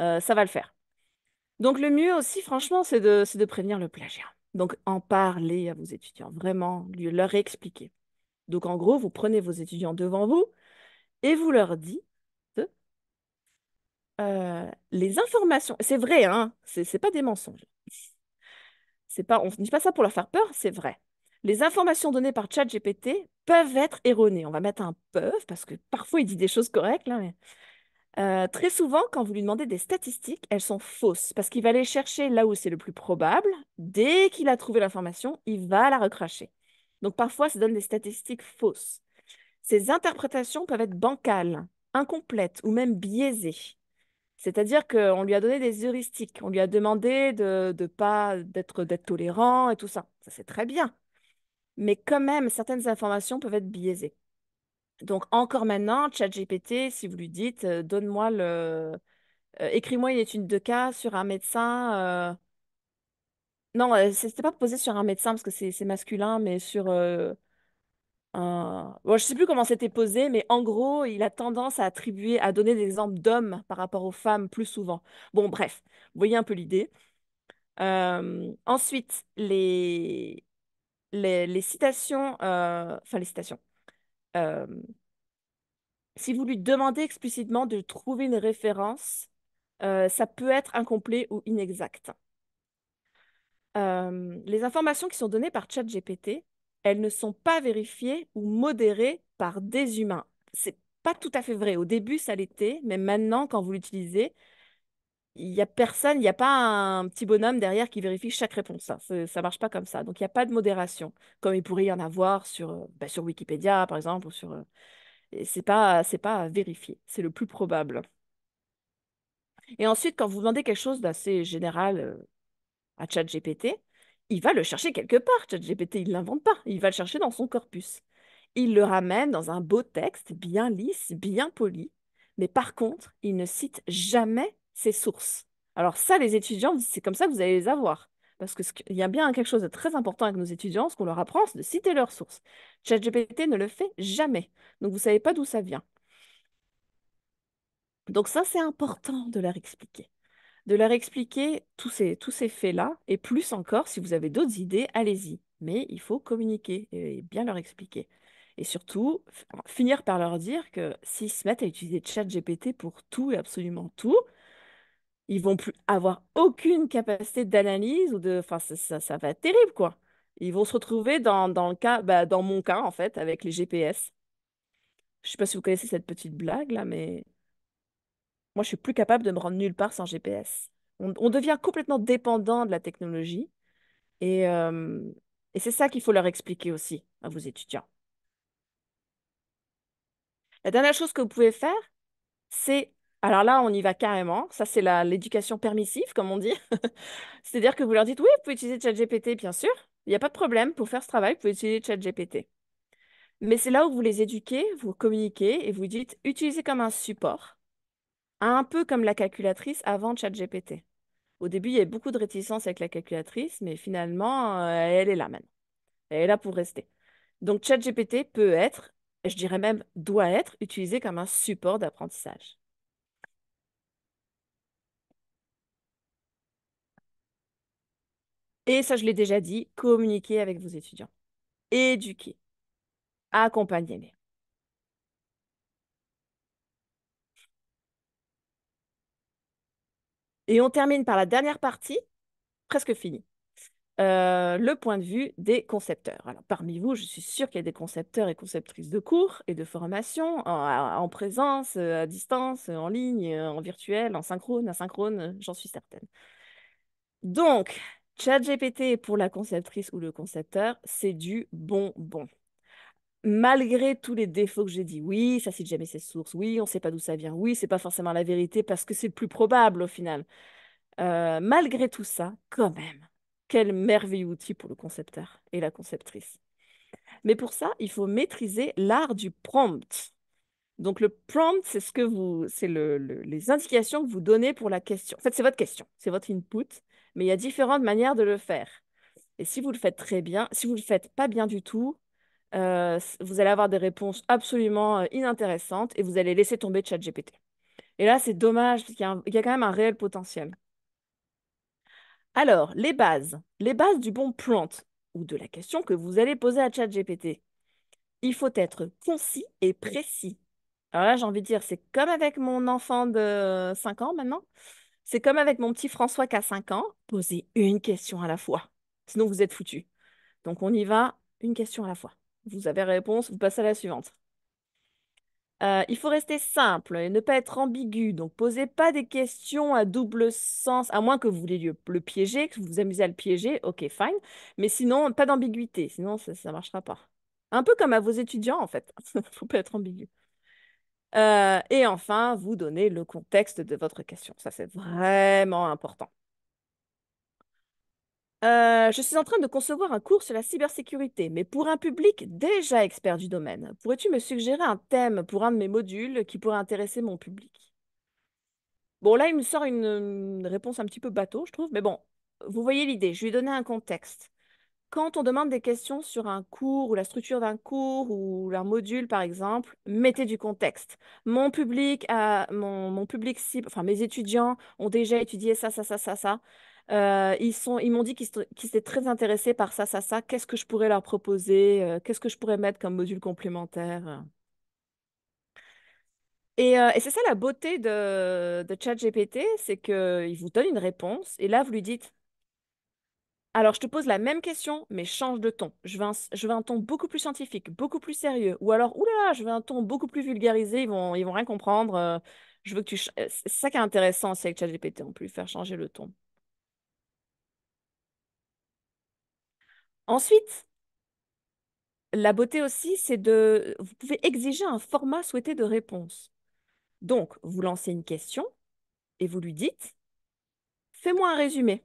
Euh, ça va le faire. Donc le mieux aussi, franchement, c'est de, prévenir le plagiat. Donc en parler à vos étudiants, vraiment, leur expliquer. Donc en gros, vous prenez vos étudiants devant vous et vous leur dites euh, les informations. C'est vrai, hein, c'est pas des mensonges. C'est pas, on ne dit pas ça pour leur faire peur, c'est vrai. Les informations données par ChatGPT peuvent être erronées. On va mettre un peuvent parce que parfois il dit des choses correctes, là, euh, très souvent, quand vous lui demandez des statistiques, elles sont fausses parce qu'il va aller chercher là où c'est le plus probable. Dès qu'il a trouvé l'information, il va la recracher. Donc parfois, ça donne des statistiques fausses. Ces interprétations peuvent être bancales, incomplètes ou même biaisées. C'est-à-dire qu'on lui a donné des heuristiques, on lui a demandé de, ne pas d'être tolérant et tout ça. Ça c'est très bien, mais quand même certaines informations peuvent être biaisées. Donc encore maintenant, GPT, si vous lui dites, euh, donne-moi le, euh, écris-moi une étude de cas sur un médecin. Euh, non, ce c'était pas posé sur un médecin parce que c'est masculin, mais sur un. Bon, je sais plus comment c'était posé, mais en gros, il a tendance à attribuer, à donner des exemples d'hommes par rapport aux femmes plus souvent. Bon, bref, vous voyez un peu l'idée. ensuite, les, les, citations, enfin les citations. Euh, si vous lui demandez explicitement de trouver une référence, euh, ça peut être incomplet ou inexact. Euh, les informations qui sont données par ChatGPT, elles ne sont pas vérifiées ou modérées par des humains. C'est pas tout à fait vrai. Au début, ça l'était, mais maintenant, quand vous l'utilisez, il n'y a personne, il n'y a pas un petit bonhomme derrière qui vérifie chaque réponse. Hein. Ça ne marche pas comme ça. Donc, il n'y a pas de modération, comme il pourrait y en avoir sur, euh, bah, sur Wikipédia, par exemple, Ce sur. Euh, c'est pas, c'est pas à vérifier. C'est le plus probable. Et ensuite, quand vous demandez quelque chose d'assez général euh, à ChatGPT, il va le chercher quelque part. ChatGPT, il ne l'invente pas. Il va le chercher dans son corpus. Il le ramène dans un beau texte, bien lisse, bien poli. Mais par contre, il ne cite jamais ses sources. Alors ça, les étudiants, c'est comme ça que vous allez les avoir. Parce qu'il y a bien quelque chose de très important avec nos étudiants, ce qu'on leur apprend, c'est de citer leurs sources. ChatGPT ne le fait jamais. Donc vous ne savez pas d'où ça vient. Donc ça, c'est important de leur expliquer. De leur expliquer tous ces, tous ces faits-là, et plus encore, si vous avez d'autres idées, allez-y. Mais il faut communiquer et bien leur expliquer. Et surtout, finir par leur dire que s'ils se mettent à utiliser ChatGPT pour tout et absolument tout, ils vont plus avoir aucune capacité d'analyse ou de. Enfin, ça, ça, va être terrible, quoi. Ils vont se retrouver dans, dans le cas, bah, dans mon cas, en fait, avec les GPS. Je sais pas si vous connaissez cette petite blague là, mais moi, je suis plus capable de me rendre nulle part sans GPS. On, devient complètement dépendant de la technologie. Et, euh, et c'est ça qu'il faut leur expliquer aussi à vos étudiants. La dernière chose que vous pouvez faire, c'est alors là, on y va carrément. Ça, c'est l'éducation permissive, comme on dit. [laughs] C'est-à-dire que vous leur dites, oui, vous pouvez utiliser ChatGPT, bien sûr. Il n'y a pas de problème pour faire ce travail, vous pouvez utiliser ChatGPT. Mais c'est là où vous les éduquez, vous communiquez et vous dites, utilisez comme un support, un peu comme la calculatrice avant ChatGPT. Au début, il y avait beaucoup de réticence avec la calculatrice, mais finalement, euh, elle est là maintenant. Elle est là pour rester. Donc ChatGPT peut être, je dirais même doit être, utilisé comme un support d'apprentissage. Et ça, je l'ai déjà dit, communiquez avec vos étudiants. Éduquez. Accompagnez-les. Et on termine par la dernière partie, presque finie. Euh, le point de vue des concepteurs. Alors, parmi vous, je suis sûre qu'il y a des concepteurs et conceptrices de cours et de formation en, en présence, euh, à distance, en ligne, euh, en virtuel, en synchrone, asynchrone, j'en suis certaine. Donc, ChatGPT pour la conceptrice ou le concepteur, c'est du bonbon. Malgré tous les défauts que j'ai dit, oui, ça cite jamais ses sources, oui, on ne sait pas d'où ça vient, oui, c'est pas forcément la vérité parce que c'est le plus probable au final. Euh, malgré tout ça, quand même, quel merveilleux outil pour le concepteur et la conceptrice. Mais pour ça, il faut maîtriser l'art du prompt. Donc le prompt, c'est ce que vous, c'est les indications que vous donnez pour la question. En fait, c'est votre question, c'est votre input. Mais il y a différentes manières de le faire. Et si vous le faites très bien, si vous le faites pas bien du tout, euh, vous allez avoir des réponses absolument euh, inintéressantes et vous allez laisser tomber ChatGPT. Et là, c'est dommage parce qu'il y, a quand même un réel potentiel. Alors, les bases. Les bases du bon prompt ou de la question que vous allez poser à ChatGPT. Il faut être concis et précis. Alors là, j'ai envie de dire, c'est comme avec mon enfant de 5 ans maintenant. C'est comme avec mon petit François qui a 5 ans, posez une question à la fois. Sinon, vous êtes foutu. Donc, on y va, une question à la fois. Vous avez réponse, vous passez à la suivante. Euh, il faut rester simple et ne pas être ambigu. Donc, posez pas des questions à double sens, à moins que vous voulez le, le piéger, que vous vous amusez à le piéger. Ok, fine. Mais sinon, pas d'ambiguïté. Sinon, ça ne marchera pas. Un peu comme à vos étudiants, en fait. Il [laughs] ne faut pas être ambigu. Euh, et enfin, vous donner le contexte de votre question. Ça, c'est vraiment important. Euh, je suis en train de concevoir un cours sur la cybersécurité, mais pour un public déjà expert du domaine. Pourrais-tu me suggérer un thème pour un de mes modules qui pourrait intéresser mon public Bon, là, il me sort une, une réponse un petit peu bateau, je trouve, mais bon, vous voyez l'idée. Je lui ai donné un contexte. Quand on demande des questions sur un cours ou la structure d'un cours ou leur module, par exemple, mettez du contexte. Mon public, a, mon, mon public cible, enfin mes étudiants ont déjà étudié ça, ça, ça, ça, ça. Euh, ils sont, ils m'ont dit qu'ils étaient très intéressés par ça, ça, ça. Qu'est-ce que je pourrais leur proposer euh, Qu'est-ce que je pourrais mettre comme module complémentaire et, euh, et c'est ça la beauté de, de ChatGPT, c'est qu'il vous donne une réponse et là, vous lui dites alors, je te pose la même question, mais change de ton. Je veux un, je un ton beaucoup plus scientifique, beaucoup plus sérieux. Ou alors, oulala, je veux un ton beaucoup plus vulgarisé, ils vont, ils vont rien comprendre. Euh, je veux que tu... Euh, c'est ça qui est intéressant aussi avec ChatGPT, on peut lui faire changer le ton. Ensuite, la beauté aussi, c'est de... Vous pouvez exiger un format souhaité de réponse. Donc, vous lancez une question et vous lui dites, fais-moi un résumé.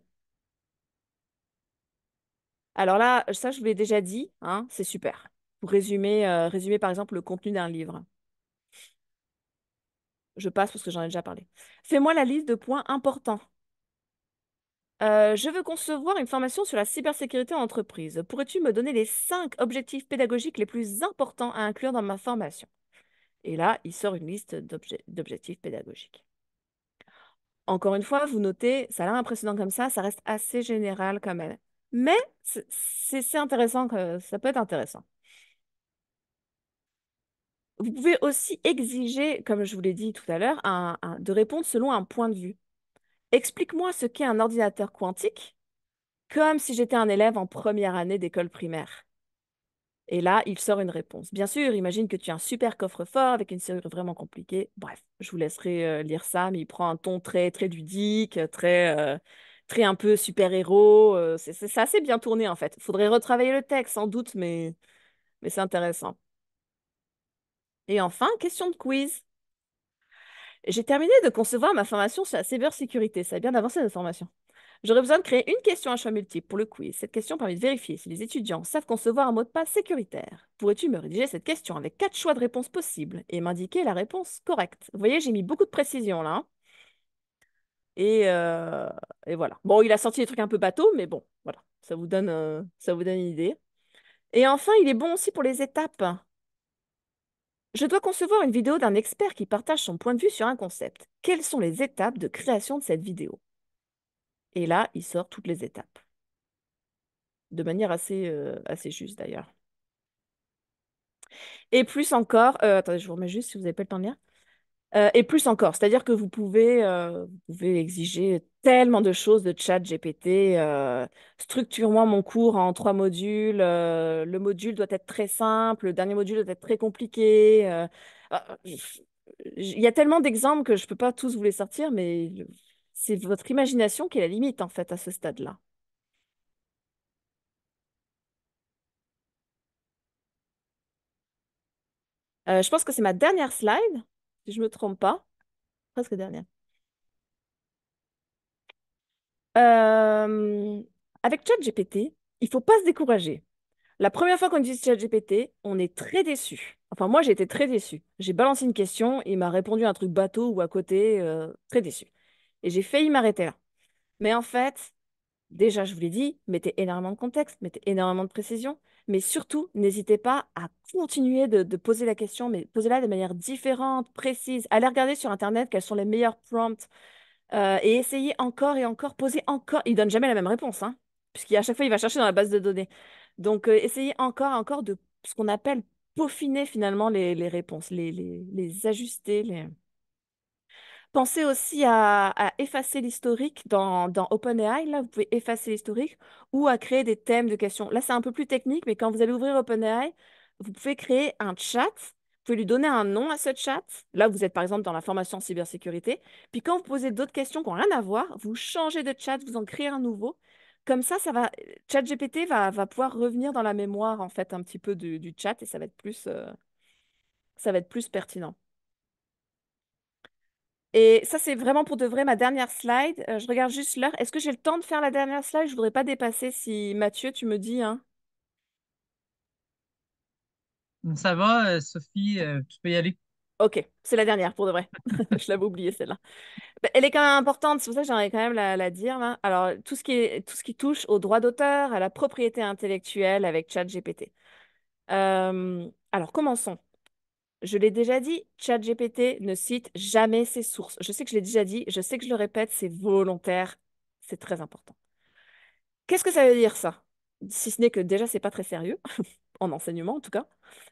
Alors là, ça, je vous l'ai déjà dit, hein, c'est super. résumer, euh, résumer, par exemple, le contenu d'un livre. Je passe parce que j'en ai déjà parlé. Fais-moi la liste de points importants. Euh, je veux concevoir une formation sur la cybersécurité en entreprise. Pourrais-tu me donner les cinq objectifs pédagogiques les plus importants à inclure dans ma formation Et là, il sort une liste d'objectifs pédagogiques. Encore une fois, vous notez, ça a l'air impressionnant comme ça, ça reste assez général quand même. Mais c'est intéressant que ça peut être intéressant. Vous pouvez aussi exiger, comme je vous l'ai dit tout à l'heure, de répondre selon un point de vue. Explique-moi ce qu'est un ordinateur quantique, comme si j'étais un élève en première année d'école primaire. Et là, il sort une réponse. Bien sûr, imagine que tu as un super coffre-fort avec une serrure vraiment compliquée. Bref, je vous laisserai euh, lire ça, mais il prend un ton très, très ludique, très... Euh, très un peu super-héros. Euh, c'est, assez bien tourné en fait. Faudrait retravailler le texte sans doute, mais, mais c'est intéressant. Et enfin, question de quiz. J'ai terminé de concevoir ma formation sur la cybersécurité. Ça a bien avancé notre formation. J'aurais besoin de créer une question à choix multiple pour le quiz. Cette question permet de vérifier si les étudiants savent concevoir un mot de passe sécuritaire. Pourrais-tu me rédiger cette question avec quatre choix de réponses possibles et m'indiquer la réponse correcte Vous voyez, j'ai mis beaucoup de précisions là. Hein. Euh, et, voilà. Bon, il a sorti des trucs un peu bateaux, mais bon, voilà, ça vous donne, euh, ça vous donne une idée. Et enfin, il est bon aussi pour les étapes. Je dois concevoir une vidéo d'un expert qui partage son point de vue sur un concept. Quelles sont les étapes de création de cette vidéo Et là, il sort toutes les étapes. De manière assez, euh, assez juste d'ailleurs. Et plus encore, attendez, je vous remets juste si vous n'avez pas le temps de lire. Euh, et plus encore, c'est-à-dire que vous pouvez, euh, pouvez exiger tellement de choses de chat GPT. Euh, structure-moi mon cours en trois modules. le module doit être très simple. Le dernier module doit être très compliqué. Ah, il y a tellement d'exemples que je ne peux pas tous vous les sortir, mais c'est votre imagination qui est la limite, en fait, à ce stade-là. je pense que c'est ma dernière slide si je ne me trompe pas. Presque dernière. Euh, avec ChatGPT, il faut pas se décourager. La première fois qu'on utilise ChatGPT, on est très déçu. Enfin, moi, j'ai été très déçu. J'ai balancé une question, il m'a répondu un truc bateau ou à côté, euh, très déçu. Et j'ai failli m'arrêter là. Mais en fait, déjà, je vous l'ai dit, mettez énormément de contexte, mettez énormément de précision, mais surtout, n'hésitez pas à continuer de, poser la question, mais posez-la de manière différente, précise. Allez regarder sur Internet quels sont les meilleurs prompts euh, et essayez encore et encore, posez encore. Il donne jamais la même réponse, hein, puisqu'à chaque fois, il va chercher dans la base de données. Donc, euh, essayez encore et encore de ce qu'on appelle peaufiner finalement les, réponses, les, les, les ajuster, les Pensez aussi à, effacer l'historique dans, OpenAI. Là, vous pouvez effacer l'historique ou à créer des thèmes de questions. Là, c'est un peu plus technique, mais quand vous allez ouvrir OpenAI, vous pouvez créer un chat. Vous pouvez lui donner un nom à ce chat. Là, vous êtes par exemple dans la formation cybersécurité. Puis quand vous posez d'autres questions qui n'ont rien à voir, vous changez de chat, vous en créez un nouveau. Comme ça, ça va. ChatGPT va, va pouvoir revenir dans la mémoire en fait un petit peu du, chat et ça va être plus, euh, ça va être plus pertinent. Et ça, c'est vraiment pour de vrai ma dernière slide. Euh, je regarde juste l'heure. Est-ce que j'ai le temps de faire la dernière slide? Je voudrais pas dépasser si Mathieu, tu me dis. Hein. Ça va, euh, Sophie, euh, tu peux y aller. Ok, c'est la dernière pour de vrai. [laughs] [laughs] je l'avais oubliée celle-là. Bah, elle est quand même importante, c'est pour ça que j'aimerais quand même la, dire. Hein. Alors, tout ce, qui est, tout ce qui touche au droit d'auteur, à la propriété intellectuelle avec ChatGPT. Euh, alors, commençons. Je l'ai déjà dit, ChatGPT ne cite jamais ses sources. Je sais que je l'ai déjà dit, je sais que je le répète, c'est volontaire, c'est très important. Qu'est-ce que ça veut dire ça Si ce n'est que déjà c'est pas très sérieux [laughs] en enseignement en tout cas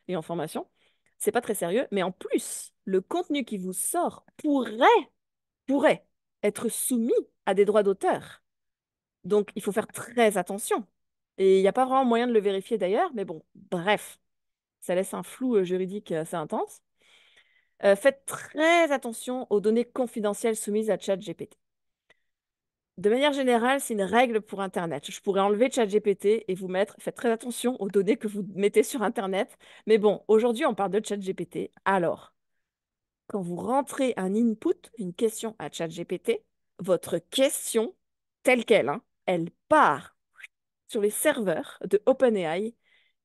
et en formation, c'est pas très sérieux, mais en plus, le contenu qui vous sort pourrait pourrait être soumis à des droits d'auteur. Donc il faut faire très attention. Et il n'y a pas vraiment moyen de le vérifier d'ailleurs, mais bon, bref, ça laisse un flou euh, juridique euh, assez intense. Euh, faites très attention aux données confidentielles soumises à ChatGPT. De manière générale, c'est une règle pour Internet. Je pourrais enlever ChatGPT et vous mettre, faites très attention aux données que vous mettez sur Internet. Mais bon, aujourd'hui, on parle de ChatGPT. Alors, quand vous rentrez un input, une question à ChatGPT, votre question, telle qu'elle, hein, elle part sur les serveurs de OpenAI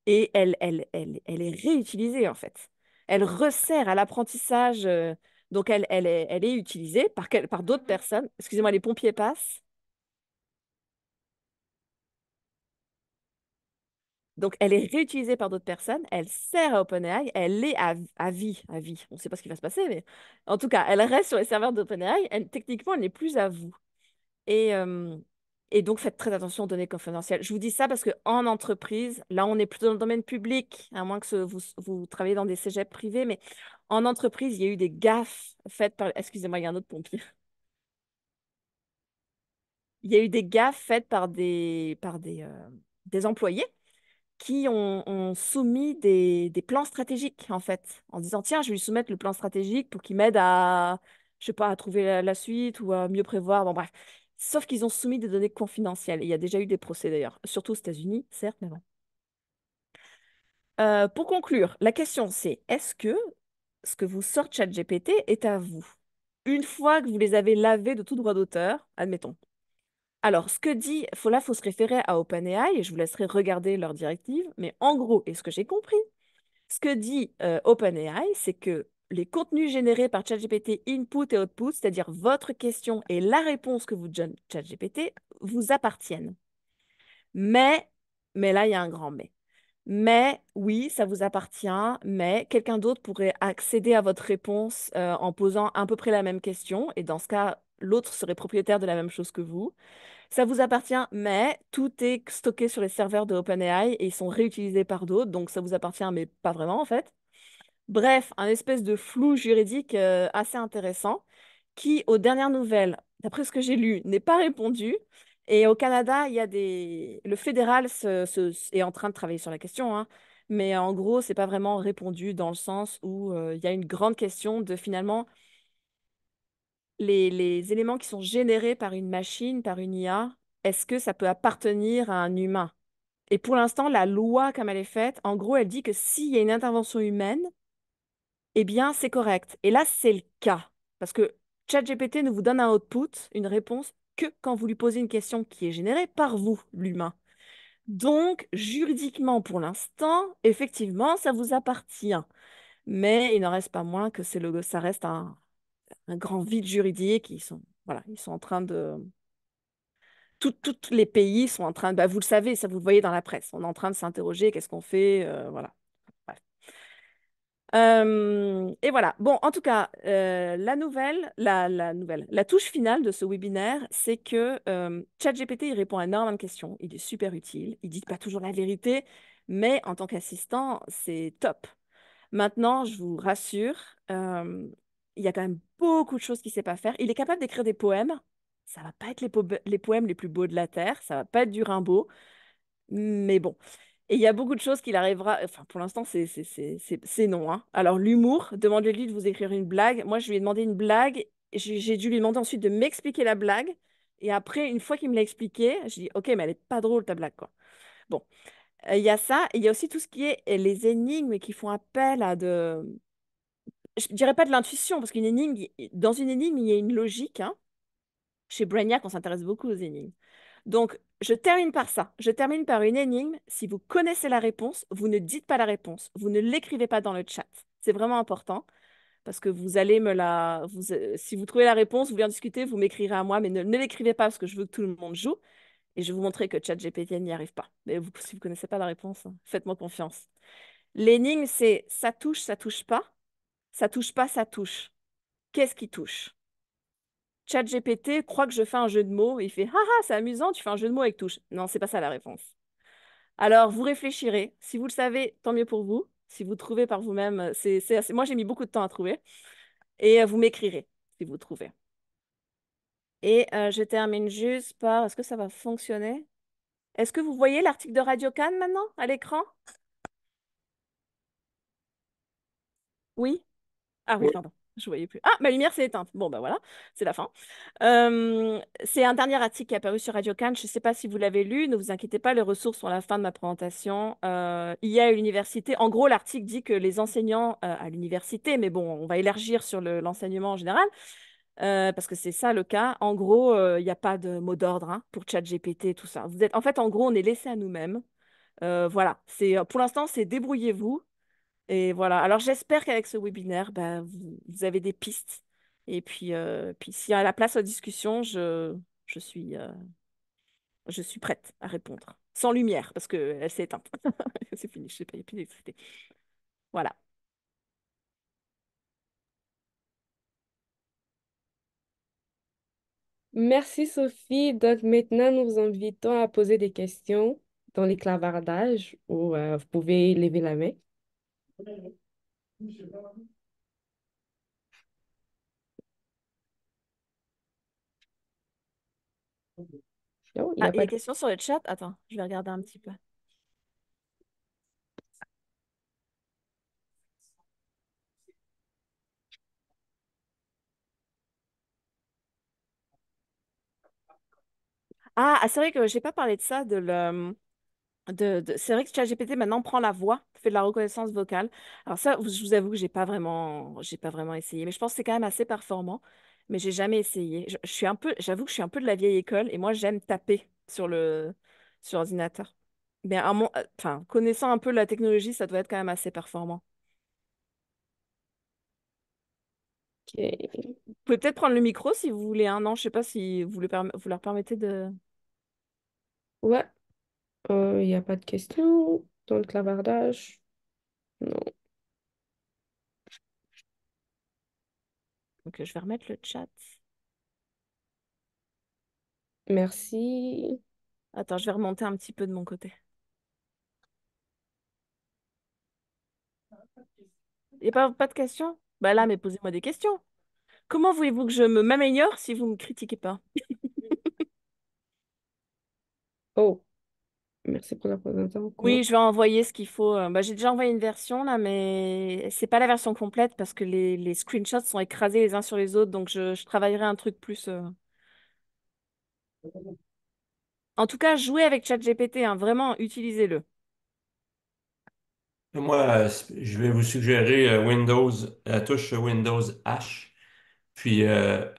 et elle, elle, elle, elle est réutilisée en fait. Elle resserre à l'apprentissage, euh, donc elle, elle, est, elle est utilisée par, par d'autres ah. personnes. Excusez-moi, les pompiers passent. Donc, elle est réutilisée par d'autres personnes, elle sert à OpenAI, elle est à, vie, à vie. On ne sait pas ce qui va se passer, mais en tout cas, elle reste sur les serveurs d'OpenAI. techniquement, elle n'est plus à vous. Et, euh, et donc, faites très attention aux données confidentielles. Je vous dis ça parce qu'en entreprise, là, on est plutôt dans le domaine public, à moins que vous, travaillez dans des cégeps privés, mais en entreprise, il y a eu des gaffes faites par. Excusez-moi, il y a un autre pompier. Il y a eu des gaffes faites par des, par des, euh, des employés qui ont, soumis des, des, plans stratégiques, en fait, en disant tiens, je vais lui soumettre le plan stratégique pour qu'il m'aide à, je sais pas, à trouver la, la suite ou à mieux prévoir. Bon, bref. Sauf qu'ils ont soumis des données confidentielles. Il y a déjà eu des procès d'ailleurs, surtout aux États-Unis, certes, mais bon. Euh, pour conclure, la question c'est est-ce que ce que vous sort ChatGPT est à vous Une fois que vous les avez lavés de tout droit d'auteur, admettons. Alors, ce que dit, faut là, faut se référer à OpenAI, et je vous laisserai regarder leur directive, mais en gros, et ce que j'ai compris, ce que dit euh, OpenAI, c'est que les contenus générés par ChatGPT input et output, c'est-à-dire votre question et la réponse que vous donne ChatGPT, vous appartiennent. Mais, mais là, il y a un grand mais. Mais oui, ça vous appartient, mais quelqu'un d'autre pourrait accéder à votre réponse euh, en posant à peu près la même question. Et dans ce cas, l'autre serait propriétaire de la même chose que vous. Ça vous appartient, mais tout est stocké sur les serveurs de OpenAI et ils sont réutilisés par d'autres, donc ça vous appartient, mais pas vraiment en fait. Bref, un espèce de flou juridique euh, assez intéressant qui, aux dernières nouvelles, d'après ce que j'ai lu, n'est pas répondu. Et au Canada, il y a des... le fédéral est en train de travailler sur la question, hein. mais en gros, c'est pas vraiment répondu dans le sens où euh, il y a une grande question de finalement les, les éléments qui sont générés par une machine, par une IA, est-ce que ça peut appartenir à un humain? Et pour l'instant, la loi, comme elle est faite, en gros, elle dit que s'il y a une intervention humaine, eh bien, c'est correct. Et là, c'est le cas. Parce que ChatGPT ne vous donne un output, une réponse, que quand vous lui posez une question qui est générée par vous, l'humain. Donc, juridiquement, pour l'instant, effectivement, ça vous appartient. Mais il n'en reste pas moins que c'est le, ça reste un, grand vide juridique. Ils sont, voilà, ils sont en train de... Tous les pays sont en train de... Bah, vous le savez, ça vous le voyez dans la presse. On est en train de s'interroger, qu'est-ce qu'on fait euh, Voilà. Euh, et voilà. Bon, en tout cas, euh, la nouvelle, la, nouvelle, la touche finale de ce webinaire, c'est que euh, ChatGPT, il répond à énormément de questions. Il est super utile. Il dit pas toujours la vérité, mais en tant qu'assistant, c'est top. Maintenant, je vous rassure, il y a quand même beaucoup de choses qu'il ne sait pas faire. Il est capable d'écrire des poèmes. Ça va pas être les, les, poèmes les plus beaux de la Terre. Ça va pas être du Rimbaud. Mais bon. Et il y a beaucoup de choses qu'il arrivera. Enfin, pour l'instant, c'est non. Hein. Alors, l'humour, demandez-lui de vous écrire une blague. Moi, je lui ai demandé une blague. J'ai dû lui demander ensuite de m'expliquer la blague. Et après, une fois qu'il me l'a expliqué, je dis Ok, mais elle n'est pas drôle ta blague. Quoi. Bon. Euh, il y a ça. Il y a aussi tout ce qui est euh, les énigmes qui font appel à de. Je dirais pas de l'intuition, parce qu'une énigme, dans une énigme, il y a une logique. Hein. Chez Brainiac, on s'intéresse beaucoup aux énigmes. Donc, je termine par ça. Je termine par une énigme. Si vous connaissez la réponse, vous ne dites pas la réponse. Vous ne l'écrivez pas dans le chat. C'est vraiment important parce que vous allez me la... Euh, si vous trouvez la réponse, vous voulez en discuter, vous m'écrirez à moi, mais ne, l'écrivez pas parce que je veux que tout le monde joue. Et je vais vous montrer que ChatGPT n'y arrive pas. Mais si vous ne connaissez pas la réponse, hein, faites-moi confiance. L'énigme, c'est ça touche, ça touche pas. Ça touche pas, ça touche. Qu'est-ce qui touche GPT croit que je fais un jeu de mots il fait «Ah, ah c'est amusant, tu fais un jeu de mots avec touche. Non, c'est pas ça la réponse. Alors, vous réfléchirez. Si vous le savez, tant mieux pour vous. Si vous trouvez par vous-même, euh, c'est, moi j'ai mis beaucoup de temps à trouver. Et euh, vous m'écrirez si vous trouvez. Et euh, je termine juste par est-ce que ça va fonctionner Est-ce que vous voyez l'article de Radio Cannes maintenant à l'écran Oui Ah oui, pardon. Je voyais plus. Ah, ma lumière s'est éteinte. Bon, ben voilà, c'est la fin. c'est un dernier article qui est apparu sur Radio Je ne sais pas si vous l'avez lu. Ne vous inquiétez pas, les ressources sont à la fin de ma présentation. Euh, il y a l'université. En gros, l'article dit que les enseignants euh, à l'université, mais bon, on va élargir sur l'enseignement en général, euh, parce que c'est ça le cas. En gros, il n'y a pas de mot d'ordre hein, pour ChatGPT, tout ça. Vous êtes... En fait, en gros, on est laissé à nous-mêmes. voilà, c'est pour l'instant, c'est débrouillez-vous et voilà. Alors j'espère qu'avec ce webinaire, ben, vous, avez des pistes. Et puis, euh, puis s'il y a la place aux discussions, je, suis, euh, je suis prête à répondre. Sans lumière, parce qu'elle s'est éteinte. [laughs] C'est fini, je sais pas, il n'y a Voilà. Merci Sophie. Donc maintenant, nous vous invitons à poser des questions dans les clavardages où euh, vous pouvez lever la main. Oh, il y a ah, y question sur le chat. Attends, je vais regarder un petit peu. Ah, ah, c'est vrai que j'ai pas parlé de ça, de le, hum, c'est vrai que ChatGPT maintenant prend la voix, fait de la reconnaissance vocale. Alors ça, je vous avoue que j'ai pas vraiment, j'ai pas vraiment essayé, mais je pense que c'est quand même assez performant. Mais j'ai jamais essayé. Je, suis un peu, j'avoue que je suis un peu de la vieille école et moi j'aime taper sur le sur ordinateur. Mais à enfin, connaissant un peu la technologie, ça doit être quand même assez performant. Vous pouvez peut-être prendre le micro si vous voulez. un hein. Non, je sais pas si vous vous leur permettez de. Ouais, il euh, n'y a pas de questions Dans le clavardage, non. Donc, je vais remettre le chat. Merci. Attends, je vais remonter un petit peu de mon côté. Il n'y a pas, de questions? Bah là, mais posez-moi des questions. Comment voulez-vous que je me m'améliore si vous ne me critiquez pas? Oh. Merci pour la présentation. Oui, je vais envoyer ce qu'il faut. Euh, bah, j'ai déjà envoyé une version là, mais c'est pas la version complète parce que les, screenshots sont écrasés les uns sur les autres, donc je, travaillerai un truc plus. Euh. En tout cas, jouez avec ChatGPT, hein, vraiment, utilisez-le. Moi, je vais vous suggérer euh, Windows, la touche Windows H. Puis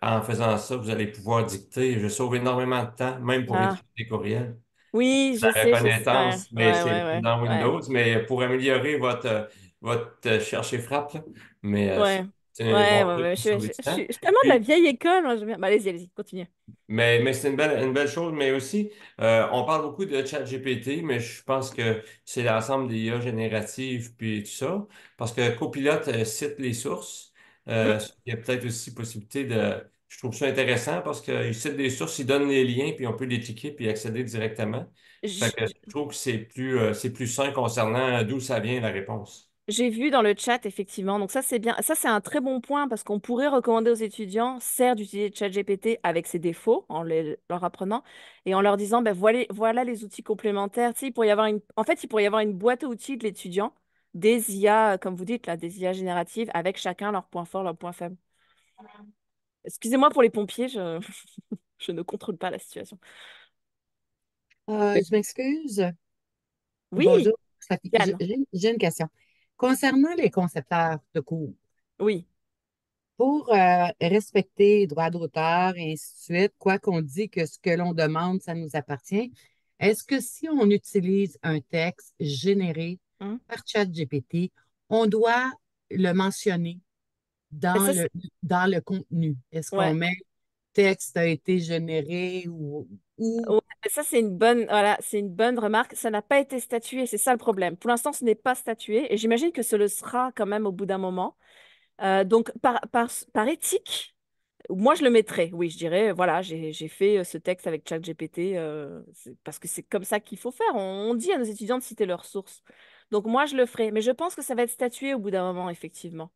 en faisant ça, vous allez pouvoir dicter. Je sauve énormément de temps, même pour les ah. courriels. Oui, je la sais, mais c'est dans Windows, mais pour améliorer votre, votre cherche frappe, mais euh, ouais. je, suis tellement de la vieille école. Hein, bah, allez-y, allez-y, continuez. Mais, mais c'est une belle, chose. Mais aussi, euh, on parle beaucoup de chat GPT, mais je pense que c'est l'ensemble des IA génératives puis tout ça. Parce que Copilot euh, cite les sources. Il y a peut-être aussi possibilité de, je trouve ça intéressant parce qu'ils citent des sources, ils donnent les liens, puis on peut les cliquer puis accéder directement. Je, trouve que c'est plus, euh, plus sain concernant euh, d'où ça vient la réponse. J'ai vu dans le chat, effectivement. Donc ça, c'est bien. Ça, c'est un très bon point parce qu'on pourrait recommander aux étudiants, certes, d'utiliser ChatGPT avec ses défauts en leur apprenant et en leur disant, ben, voilà, les outils complémentaires. y avoir une... En fait, il pourrait y avoir une boîte à outils de l'étudiant, des IA, euh, comme vous dites, là, des IA génératives avec chacun leurs points forts, leurs points faibles. Excusez-moi pour les pompiers, [laughs] je... ne contrôle pas la situation. Euh, je m'excuse. Oui. Bonjour. J'ai une question. Concernant les concepteurs de cours. Oui. Pour euh, respecter les droits d'auteur et ainsi de suite, quoi qu'on dit que ce que l'on demande, ça nous appartient, est-ce que si on utilise un texte généré hein? par ChatGPT, on doit le mentionner dans, le, contenu? Est-ce qu'on met texte a été généré ou. ça, c'est une, bonne, voilà, une bonne remarque. Ça n'a pas été statué, c'est ça le problème. Pour l'instant, ce n'est pas statué et j'imagine que ce le sera quand même au bout d'un moment. Euh, donc, par, par éthique, moi, je le mettrais. Oui, je dirais, voilà, j'ai, fait euh, ce texte avec ChatGPT GPT euh, parce que c'est comme ça qu'il faut faire. On, on, dit à nos étudiants de citer leurs sources. Donc, moi, je le ferai. Mais je pense que ça va être statué au bout d'un moment, effectivement.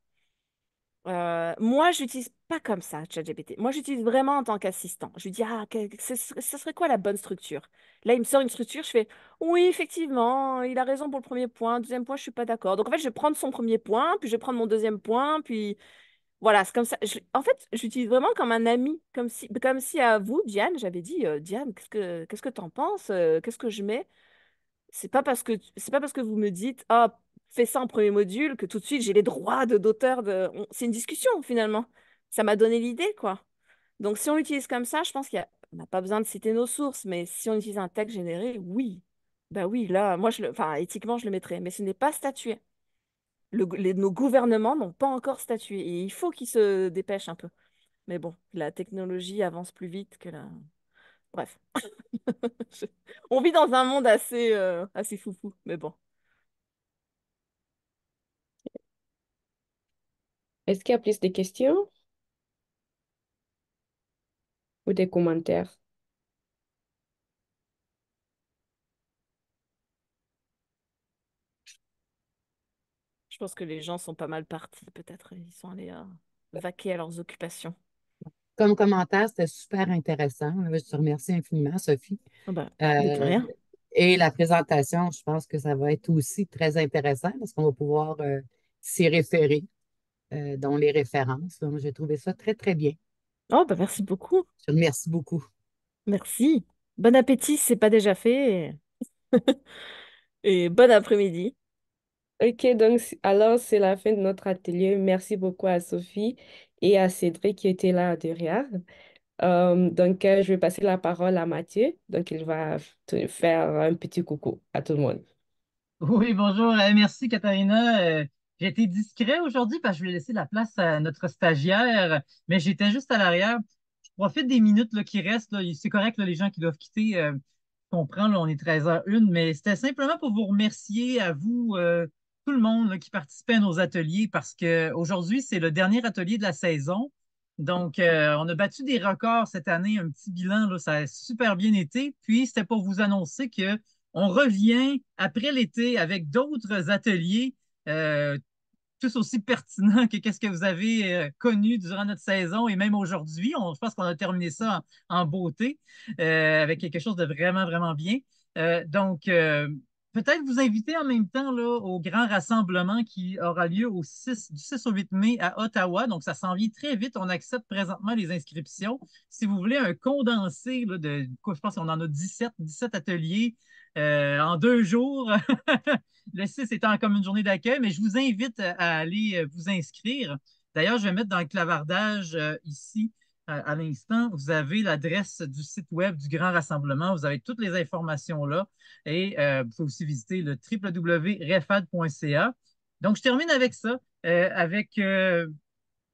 Euh, moi, je n'utilise pas comme ça, ChatGPT. Moi, j'utilise vraiment en tant qu'assistant. Je lui dis, ah, que- ce serait quoi la bonne structure? Là, il me sort une structure, je fais, oui, effectivement, il a raison pour le premier point. Deuxième point, je suis pas d'accord. Donc, en fait, je vais prendre son premier point, puis je vais prendre mon deuxième point, puis voilà, c'est comme ça. en fait, j'utilise vraiment comme un ami, comme si, comme si à vous, Diane, j'avais dit, euh, Diane, qu'est-ce que, tu ce penses? Euh, qu'est-ce que je mets? C'est pas parce que, c'est pas parce que vous me dites, ah, fait ça en premier module, que tout de suite j'ai les droits d'auteur. De... C'est une discussion finalement. Ça m'a donné l'idée, quoi. Donc si on l'utilise comme ça, je pense qu'on n'a pas besoin de citer nos sources, mais si on utilise un texte généré, oui. Ben oui, là, moi, je le... enfin, éthiquement, je le mettrais, mais ce n'est pas statué. Nos gouvernements n'ont pas encore statué et il faut qu'ils se dépêchent un peu. Mais bon, la technologie avance plus vite que la... Bref. [laughs] On vit dans un monde assez, euh, assez foufou, mais bon. Est-ce qu'il y a plus de questions ou des commentaires? Je pense que les gens sont pas mal partis, peut-être. Ils sont allés euh, vaquer à leurs occupations. Comme commentaire, c'était super intéressant. Je te remercie infiniment, Sophie. Ah ben, euh, et la présentation, je pense que ça va être aussi très intéressant parce qu'on va pouvoir euh, s'y référer euh, dans les références. Donc, j'ai trouvé ça très, très bien. Oh, ben merci beaucoup. Je te beaucoup. Merci. Bon appétit si ce n'est pas déjà fait. Et, [laughs] bon après-midi. Ok, donc alors c'est la fin de notre atelier. Merci beaucoup à Sophie et à Cédric qui étaient là derrière. Euh, donc, euh, je vais passer la parole à Mathieu. Donc, il va faire un petit coucou à tout le monde. Oui, bonjour. Eh, merci, Katharina. J'ai été discret aujourd'hui parce que je voulais laisser la place à notre stagiaire, mais j'étais juste à l'arrière. Je profite des minutes qui restent. C'est correct, les gens qui doivent quitter. Euh, comprends, on est 13h01, mais c'était simplement pour vous remercier à vous, euh, tout le monde qui participait à nos ateliers, parce qu'aujourd'hui, c'est le dernier atelier de la saison. Donc, euh, on a battu des records cette année, un petit bilan, ça a super bien été. Puis, c'était pour vous annoncer qu'on revient après l'été avec d'autres ateliers tous aussi pertinent que qu'est-ce que vous avez euh, connu durant notre saison et même aujourd'hui. On, je pense qu'on a terminé ça en, beauté euh, avec quelque chose de vraiment, vraiment bien. Euh, donc, peut-être vous inviter en même temps là, au grand rassemblement qui aura lieu au 6, du 6 au 8 mai à Ottawa. Donc, ça s'en vient très vite. On accepte présentement les inscriptions. Si vous voulez un condensé de, je pense qu'on en a 17, 17 ateliers euh, en deux jours. [laughs] le 6 étant comme une journée d'accueil, mais je vous invite euh, à aller euh, vous inscrire. D'ailleurs, je vais mettre dans le clavardage ici à l'instant, vous avez l'adresse du site web du Grand Rassemblement. Vous avez toutes les informations là. Et vous pouvez aussi visiter le www.refad.ca. Donc, je termine avec ça, avec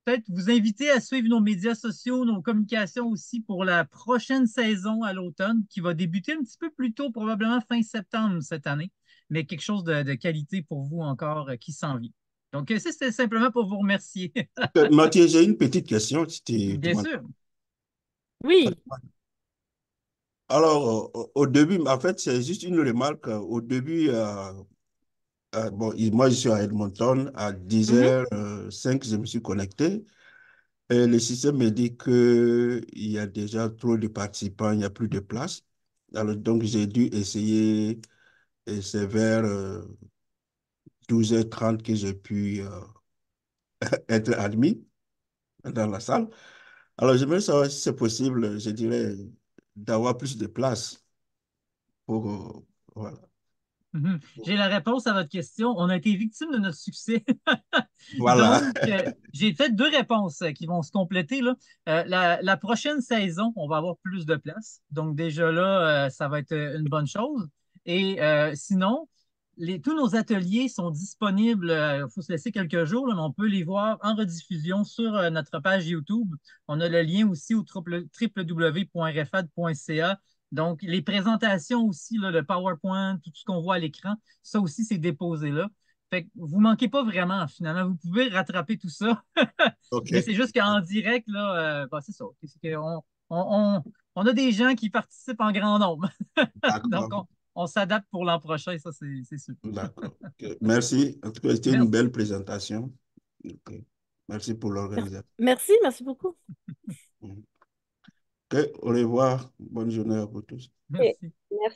peut-être vous inviter à suivre nos médias sociaux, nos communications aussi pour la prochaine saison à l'automne qui va débuter un petit peu plus tôt, probablement fin septembre cette année, mais quelque chose de, qualité pour vous encore euh, qui s'en vient. Donc, euh, ça, c'était simplement pour vous remercier. Euh, Mathieu, j'ai une petite question. Bien sûr. Oui. Alors, au début, en fait, c'est juste une remarque. Au début, euh, bon, moi, je suis à Edmonton. À 10h05, mhm. euh, je me suis connecté. Et le système me dit qu'il y a déjà trop de participants, il n'y a plus de place. Alors, donc, j'ai dû essayer, et c'est vers 12h30 euh, que j'ai pu [laughs] être admis dans la salle. Alors, je me savoir si c'est possible, je dirais, d'avoir plus de place pour. voilà. Mhm. J'ai la réponse à votre question. On a été victime de notre succès. [laughs] voilà. J'ai euh, j'ai fait deux réponses qui vont se compléter. Là. Euh, la, prochaine saison, on va avoir plus de place. Donc, déjà là, euh, ça va être une bonne chose. Et sinon, tous nos ateliers sont disponibles. Il faut se laisser quelques jours, mais on peut les voir en rediffusion sur notre page YouTube. On a le lien aussi au www.refad.ca. Donc, les présentations aussi, le PowerPoint, tout ce qu'on voit à l'écran, ça aussi, c'est déposé là. Fait que vous manquez pas vraiment, finalement. Vous pouvez rattraper tout ça. [laughs] c'est juste qu'en direct, euh, bah, c'est ça. On, a des gens qui participent en grand nombre. [laughs] Donc, on, s'adapte pour l'an prochain, ça, c'est sûr. D'accord. [laughs] Merci. En tout cas, c'était une belle présentation. Merci pour l'organisation. Merci, merci beaucoup. Mhm au revoir. Bonne journée à vous tous. Merci.